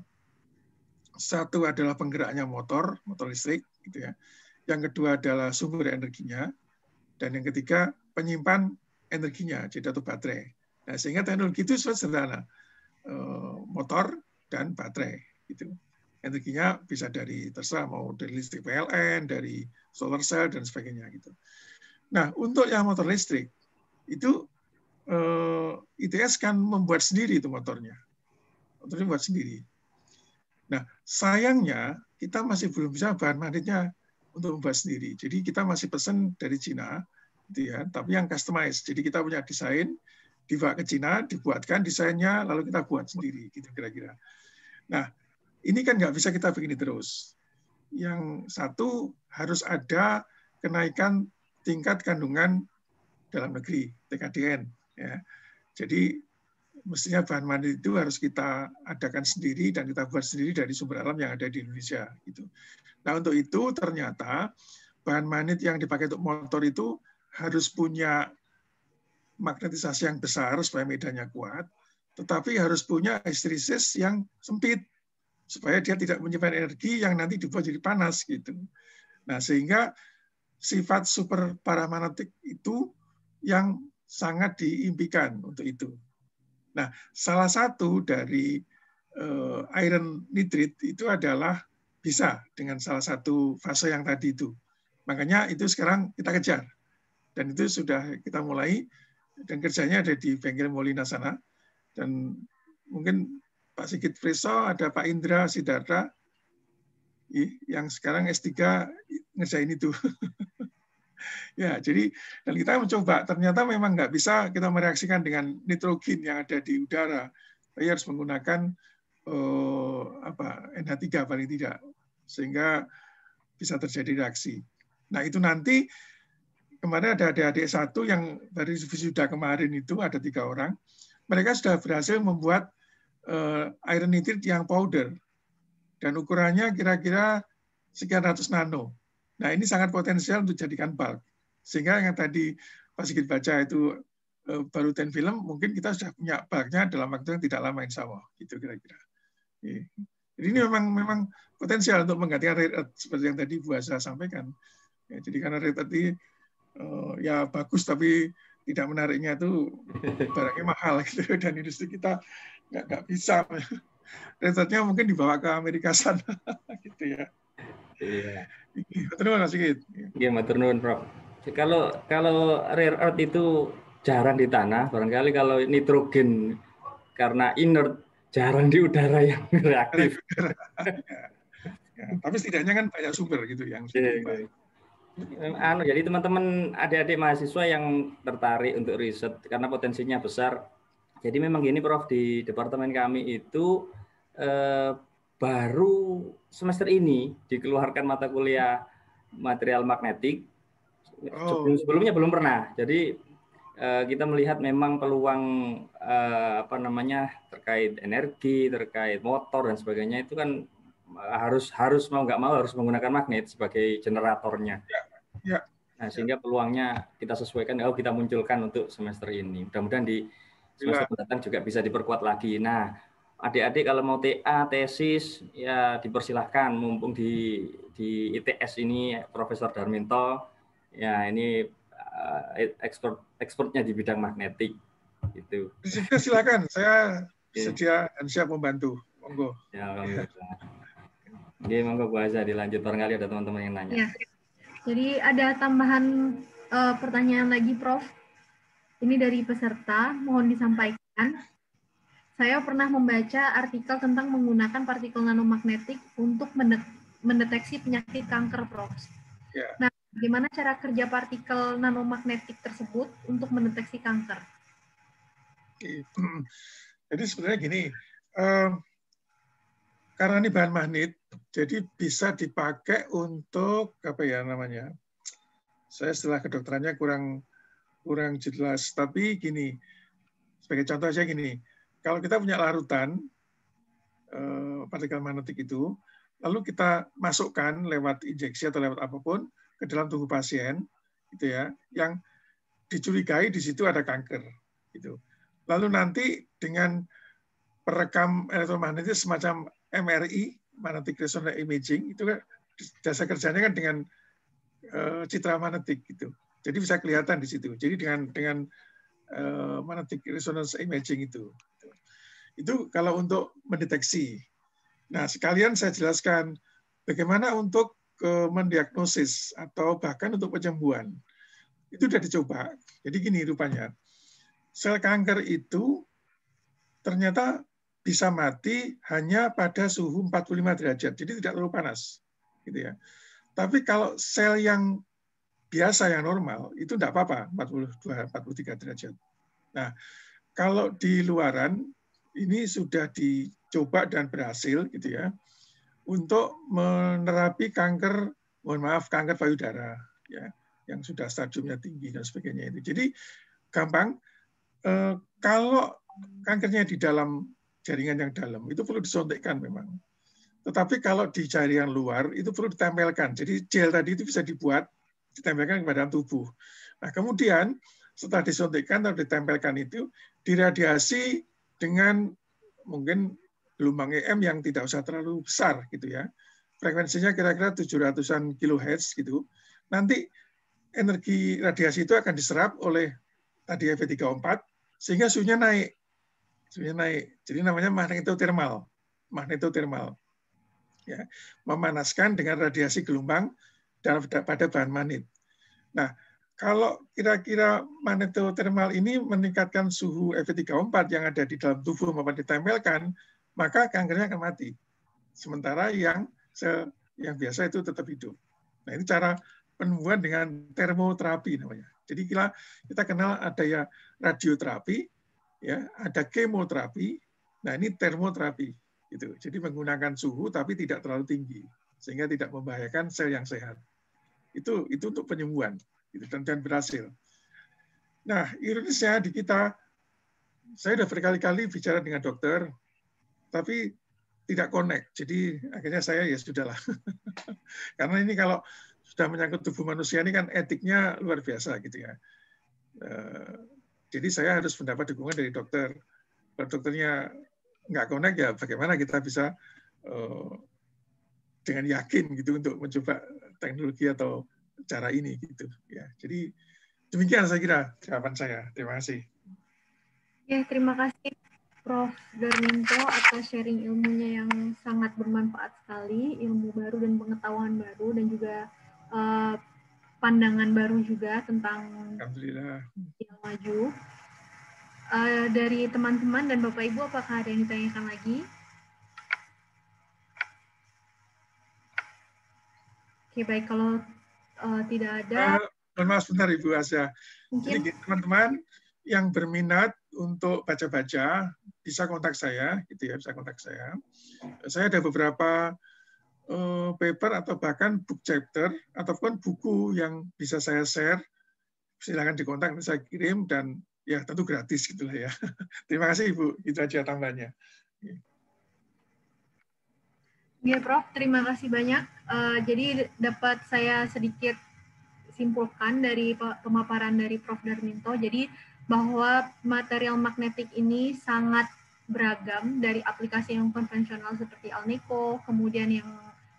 Satu adalah penggeraknya motor, motor listrik gitu ya. Yang kedua adalah sumber energinya dan yang ketiga penyimpan energinya, jadi atau baterai. Nah, sehingga teknologi itu sederhana. Eh, motor dan baterai gitu energinya bisa dari terserah mau dari listrik PLN dari solar cell dan sebagainya gitu nah untuk yang motor listrik itu eh, ITS kan membuat sendiri itu motornya motornya buat sendiri nah sayangnya kita masih belum bisa bahan magnetnya untuk membuat sendiri jadi kita masih pesen dari Cina gitu ya tapi yang customize jadi kita punya desain dibawa ke Cina, dibuatkan desainnya, lalu kita buat sendiri, gitu kira-kira. Nah, ini kan nggak bisa kita begini terus. Yang satu harus ada kenaikan tingkat kandungan dalam negeri TKDN. Ya. Jadi mestinya bahan mandi itu harus kita adakan sendiri dan kita buat sendiri dari sumber alam yang ada di Indonesia. Gitu. Nah untuk itu ternyata bahan manit yang dipakai untuk motor itu harus punya magnetisasi yang besar supaya medannya kuat, tetapi harus punya hysteresis yang sempit supaya dia tidak menyimpan energi yang nanti dibuat jadi panas gitu. Nah, sehingga sifat super paramagnetik itu yang sangat diimpikan untuk itu. Nah, salah satu dari uh, iron nitrate itu adalah bisa dengan salah satu fase yang tadi itu. Makanya itu sekarang kita kejar. Dan itu sudah kita mulai dan kerjanya ada di bengkel Molina sana. Dan mungkin Pak Sigit Friso, ada Pak Indra Sidarta, yang sekarang S3 ngerjain itu. *laughs* ya, jadi dan kita mencoba, ternyata memang nggak bisa kita mereaksikan dengan nitrogen yang ada di udara. Tapi harus menggunakan eh, apa NH3 paling tidak, sehingga bisa terjadi reaksi. Nah, itu nanti kemarin ada adik-adik satu yang dari sudah kemarin itu ada tiga orang, mereka sudah berhasil membuat uh, iron nitrate yang powder dan ukurannya kira-kira sekian ratus nano. Nah ini sangat potensial untuk jadikan bulk. Sehingga yang tadi pas Sigit baca itu uh, eh, baru ten film, mungkin kita sudah punya bulknya dalam waktu yang tidak lama insya Allah. Gitu kira-kira. Jadi ini memang memang potensial untuk menggantikan rate seperti yang tadi Bu Asa sampaikan. Ya, jadi karena rate tadi uh, ya bagus tapi tidak menariknya itu barangnya mahal gitu *laughs* dan industri kita nggak nggak bisa *laughs* risetnya mungkin dibawa ke Amerika sana *laughs* gitu ya iya terima kasih iya matur prof kalau kalau rare earth itu jarang di tanah barangkali kalau nitrogen karena inert jarang di udara yang reaktif. ya, Tapi setidaknya kan banyak sumber gitu yang sumber. ya, ya anu jadi teman-teman adik-adik mahasiswa yang tertarik untuk riset karena potensinya besar. Jadi memang gini Prof di departemen kami itu eh, baru semester ini dikeluarkan mata kuliah material magnetik. Oh. sebelumnya belum pernah. Jadi eh, kita melihat memang peluang eh, apa namanya terkait energi, terkait motor dan sebagainya itu kan harus harus mau nggak mau harus menggunakan magnet sebagai generatornya. Ya Ya. Nah, sehingga peluangnya kita sesuaikan, oh kita munculkan untuk semester ini. Mudah-mudahan di iya. semester mendatang juga bisa diperkuat lagi. Nah, adik-adik kalau mau TA, tesis, ya dipersilahkan. Mumpung di di ITS ini Profesor Darminto, ya ini eh, expert expertnya di bidang magnetik. Itu. *laughs* Silakan, saya sedia dan siap membantu. Monggo. Ya, monggo. Ya. Jadi monggo Bu Aza dilanjut barangkali ada teman-teman yang nanya. Ya. Jadi ada tambahan uh, pertanyaan lagi, Prof. Ini dari peserta, mohon disampaikan. Saya pernah membaca artikel tentang menggunakan partikel nanomagnetik untuk mendeteksi penyakit kanker, Prof. Yeah. Nah, bagaimana cara kerja partikel nanomagnetik tersebut untuk mendeteksi kanker? *clears throat* Jadi sebenarnya gini, uh, karena ini bahan magnet, jadi bisa dipakai untuk apa ya namanya? Saya setelah kedokterannya kurang kurang jelas, tapi gini. Sebagai contoh saja gini, kalau kita punya larutan eh, partikel magnetik itu, lalu kita masukkan lewat injeksi atau lewat apapun ke dalam tubuh pasien, gitu ya, yang dicurigai di situ ada kanker, gitu. Lalu nanti dengan perekam elektromagnetis semacam MRI magnetic resonance imaging itu kan jasa kerjanya kan dengan uh, citra magnetik gitu. Jadi bisa kelihatan di situ. Jadi dengan dengan uh, magnetic resonance imaging itu. Itu kalau untuk mendeteksi. Nah, sekalian saya jelaskan bagaimana untuk uh, mendiagnosis atau bahkan untuk penyembuhan. Itu sudah dicoba. Jadi gini rupanya. Sel kanker itu ternyata bisa mati hanya pada suhu 45 derajat. Jadi tidak terlalu panas. Gitu ya. Tapi kalau sel yang biasa yang normal itu tidak apa-apa 42 43 derajat. Nah, kalau di luaran ini sudah dicoba dan berhasil gitu ya untuk menerapi kanker mohon maaf kanker payudara ya yang sudah stadiumnya tinggi dan sebagainya itu. Jadi gampang eh, kalau kankernya di dalam jaringan yang dalam. Itu perlu disuntikkan memang. Tetapi kalau di jaringan luar, itu perlu ditempelkan. Jadi gel tadi itu bisa dibuat, ditempelkan kepada tubuh. Nah, kemudian setelah disuntikkan atau ditempelkan itu, diradiasi dengan mungkin gelombang EM yang tidak usah terlalu besar gitu ya. Frekuensinya kira-kira 700-an kilohertz gitu. Nanti energi radiasi itu akan diserap oleh tadi EV34 sehingga suhunya naik sebenarnya naik. Jadi namanya magnetotermal. Magnetotermal. Ya, memanaskan dengan radiasi gelombang dalam pada bahan magnet Nah, kalau kira-kira magnetotermal ini meningkatkan suhu fe 34 yang ada di dalam tubuh maupun ditempelkan, maka kankernya akan mati. Sementara yang se yang biasa itu tetap hidup. Nah, ini cara penemuan dengan termoterapi namanya. Jadi kita, kita kenal ada ya radioterapi, ya ada kemoterapi nah ini termoterapi gitu jadi menggunakan suhu tapi tidak terlalu tinggi sehingga tidak membahayakan sel yang sehat itu itu untuk penyembuhan gitu, dan, dan berhasil nah ironisnya di kita saya sudah berkali-kali bicara dengan dokter tapi tidak connect jadi akhirnya saya ya sudahlah *laughs* karena ini kalau sudah menyangkut tubuh manusia ini kan etiknya luar biasa gitu ya eh, jadi saya harus mendapat dukungan dari dokter. Kalau dokternya nggak connect ya bagaimana kita bisa eh, dengan yakin gitu untuk mencoba teknologi atau cara ini gitu ya. Jadi demikian saya kira jawaban saya. Terima kasih. Ya terima kasih Prof. Darminto atas sharing ilmunya yang sangat bermanfaat sekali, ilmu baru dan pengetahuan baru dan juga uh, pandangan baru juga tentang yang maju. Uh, dari teman-teman dan Bapak Ibu, apakah ada yang ditanyakan lagi? Oke, baik. Kalau uh, tidak ada... Uh, maaf sebentar Ibu Asya. Mungkin. teman-teman yang berminat untuk baca-baca, bisa kontak saya, gitu ya, bisa kontak saya. Saya ada beberapa Eh, paper atau bahkan book chapter ataupun buku yang bisa saya share silakan dikontak saya kirim dan ya tentu gratis gitulah ya *laughs* terima kasih ibu itu aja tambahannya ya prof terima kasih banyak eh, jadi dapat saya sedikit simpulkan dari pemaparan dari prof Darminto jadi bahwa material magnetik ini sangat beragam dari aplikasi yang konvensional seperti alnico kemudian yang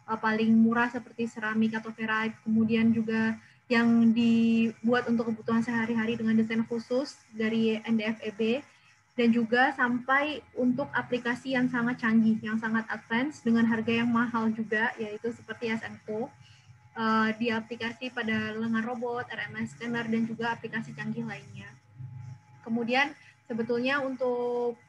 uh, paling murah seperti seramik atau ferrite, kemudian juga yang dibuat untuk kebutuhan sehari-hari dengan desain khusus dari NDFEB dan juga sampai untuk aplikasi yang sangat canggih, yang sangat advance dengan harga yang mahal juga yaitu seperti SNCO, uh, eh, di aplikasi pada lengan robot, RMS scanner dan juga aplikasi canggih lainnya. Kemudian sebetulnya untuk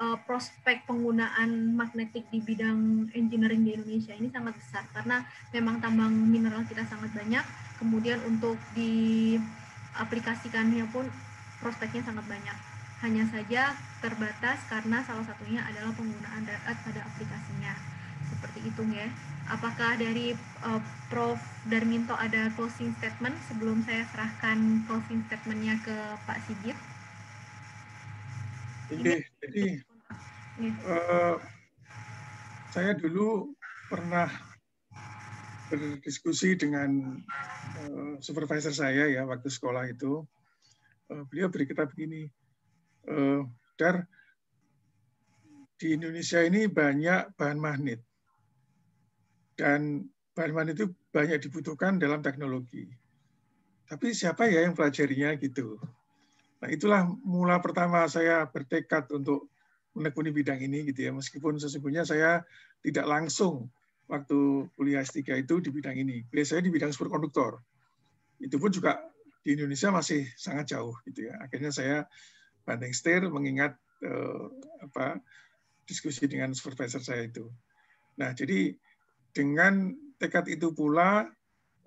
uh, prospek penggunaan magnetik di bidang engineering di Indonesia ini sangat besar karena memang tambang mineral kita sangat banyak, kemudian untuk diaplikasikannya pun prospeknya sangat banyak. Hanya saja terbatas karena salah satunya adalah penggunaan darat pada aplikasinya. Seperti itu ya. Apakah dari uh, Prof. Darminto ada closing statement sebelum saya serahkan closing statementnya ke Pak Sigit? Jadi, jadi uh, saya dulu pernah berdiskusi dengan uh, supervisor saya ya waktu sekolah itu. Uh, beliau kita begini, uh, Dar, di Indonesia ini banyak bahan magnet. Dan bahan magnet itu banyak dibutuhkan dalam teknologi. Tapi siapa ya yang pelajarinya gitu? Nah, itulah mula pertama saya bertekad untuk menekuni bidang ini gitu ya. Meskipun sesungguhnya saya tidak langsung waktu kuliah S3 itu di bidang ini. Kuliah saya di bidang superkonduktor. Itu pun juga di Indonesia masih sangat jauh gitu ya. Akhirnya saya banding setir mengingat eh, apa diskusi dengan supervisor saya itu. Nah, jadi dengan tekad itu pula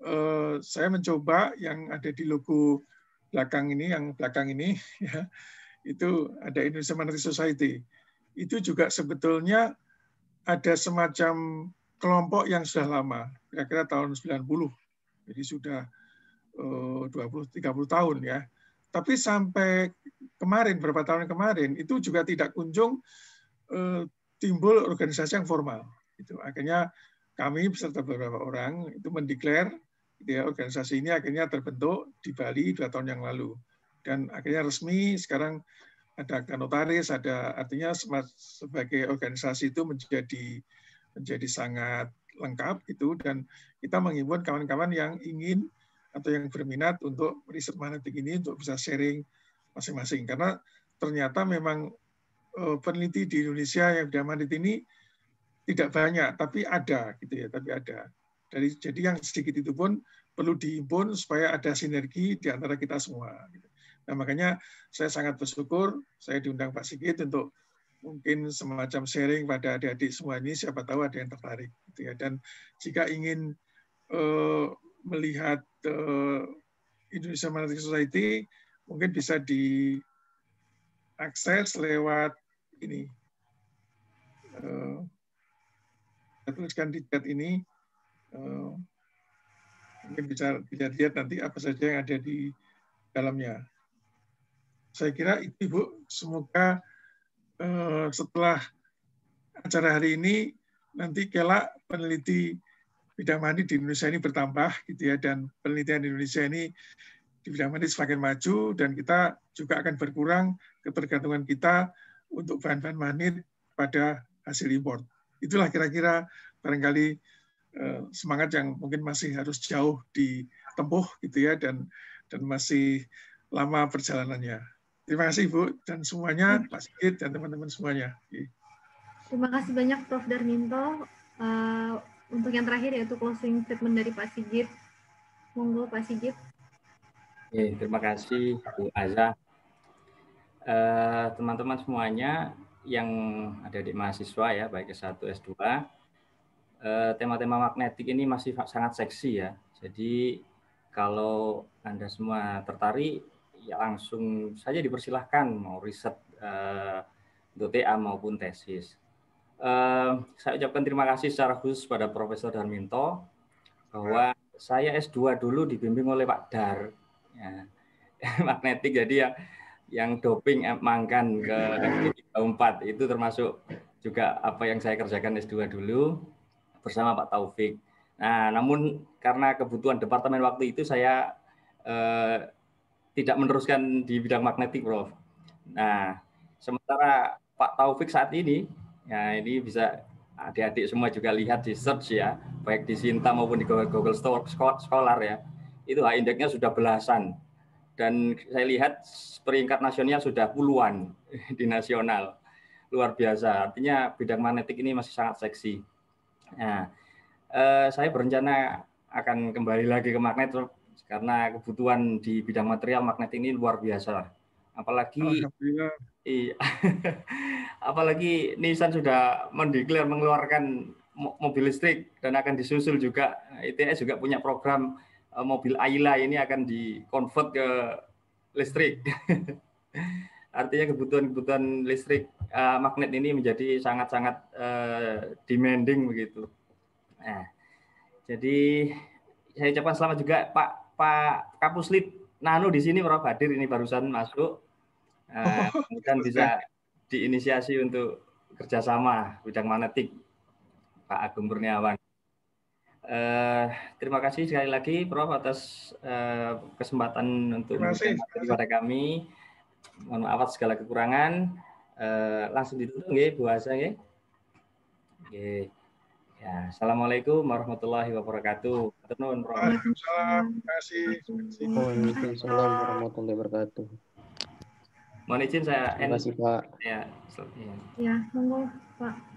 eh, saya mencoba yang ada di logo belakang ini, yang belakang ini, *laughs* ya, itu ada Indonesia Monetary Society. Itu juga sebetulnya ada semacam kelompok yang sudah lama, kira-kira tahun 90. Jadi sudah 20-30 eh, tahun ya. Tapi sampai kemarin, beberapa tahun kemarin, itu juga tidak kunjung eh, timbul organisasi yang formal. Itu Akhirnya kami beserta beberapa orang itu mendeklar gitu ya, organisasi ini akhirnya terbentuk di Bali dua tahun yang lalu dan akhirnya resmi sekarang ada kanotaris, ada artinya sebagai organisasi itu menjadi menjadi sangat lengkap itu dan kita menghimbau kawan-kawan yang ingin atau yang berminat untuk riset magnetik ini untuk bisa sharing masing-masing karena ternyata memang eh, peneliti di Indonesia yang bidang magnetik ini tidak banyak tapi ada gitu ya tapi ada dari, jadi yang sedikit itu pun perlu diimpun supaya ada sinergi di antara kita semua. Gitu. Nah makanya saya sangat bersyukur saya diundang Pak Sigit untuk mungkin semacam sharing pada adik-adik semua ini siapa tahu ada yang tertarik gitu ya. dan jika ingin eh, melihat eh, Indonesia Management Society mungkin bisa diakses lewat ini uh, saya tuliskan di chat ini Eh, mungkin bisa dilihat nanti apa saja yang ada di dalamnya. Saya kira itu Ibu, semoga eh, setelah acara hari ini nanti kelak peneliti bidang mandi di Indonesia ini bertambah gitu ya dan penelitian di Indonesia ini di bidang mandi semakin maju dan kita juga akan berkurang ketergantungan kita untuk bahan-bahan mandi pada hasil import. Itulah kira-kira barangkali Eh, semangat yang mungkin masih harus jauh ditempuh gitu ya dan dan masih lama perjalanannya. Terima kasih Ibu dan semuanya Pak Sigit dan teman-teman semuanya. Terima kasih banyak Prof Darminto. Uh, untuk yang terakhir yaitu closing statement dari Pak Sigit. Monggo Pak Sigit. Oke, terima kasih Bu Aza. Eh, teman-teman uh, teman -teman semuanya yang ada di mahasiswa ya baik S1 S2 Eh, tema-tema magnetik ini masih sangat seksi ya. Jadi kalau Anda semua tertarik, ya langsung saja dipersilahkan mau riset eh, maupun tesis. Eh, saya ucapkan terima kasih secara khusus pada Profesor Darminto bahwa saya S2 dulu dibimbing oleh Pak Dar. Ya. *laughs* magnetik jadi yang yang doping eh, mangkan ke 4 iya. itu termasuk juga apa yang saya kerjakan S2 dulu bersama Pak Taufik. Nah, namun karena kebutuhan departemen waktu itu saya eh, tidak meneruskan di bidang magnetik, Prof. Nah, sementara Pak Taufik saat ini, ya ini bisa adik-adik semua juga lihat di search ya, baik di Sinta maupun di Google Store Scholar ya, itu H indeksnya sudah belasan dan saya lihat peringkat nasionalnya sudah puluhan *laughs* di nasional luar biasa. Artinya bidang magnetik ini masih sangat seksi. Nah, eh, saya berencana akan kembali lagi ke magnet karena kebutuhan di bidang material magnet ini luar biasa. Apalagi iya, *laughs* apalagi Nissan sudah mendeklar mengeluarkan mobil listrik dan akan disusul juga nah, ITS juga punya program eh, mobil Ayla ini akan di convert ke listrik. *laughs* artinya kebutuhan-kebutuhan listrik uh, magnet ini menjadi sangat-sangat uh, demanding begitu. Nah, jadi saya ucapkan selamat juga Pak Pak Kapuslit Nano di sini Prof hadir ini barusan masuk. Uh, oh, kemudian bisa diinisiasi untuk kerjasama bidang magnetik Pak Agung Kurniawan. Uh, terima kasih sekali lagi Prof atas uh, kesempatan untuk kepada kami mohon maaf atas segala kekurangan eh, langsung ditutup nggih puasa nggih. Nggih. Ya, Assalamualaikum warahmatullahi wabarakatuh. nuwun, Prof. Waalaikumsalam. Terima kasih. Waalaikumsalam warahmatullahi wabarakatuh. Mohon izin saya Terima kasih, Pak. Ya, ya. ya monggo, Pak.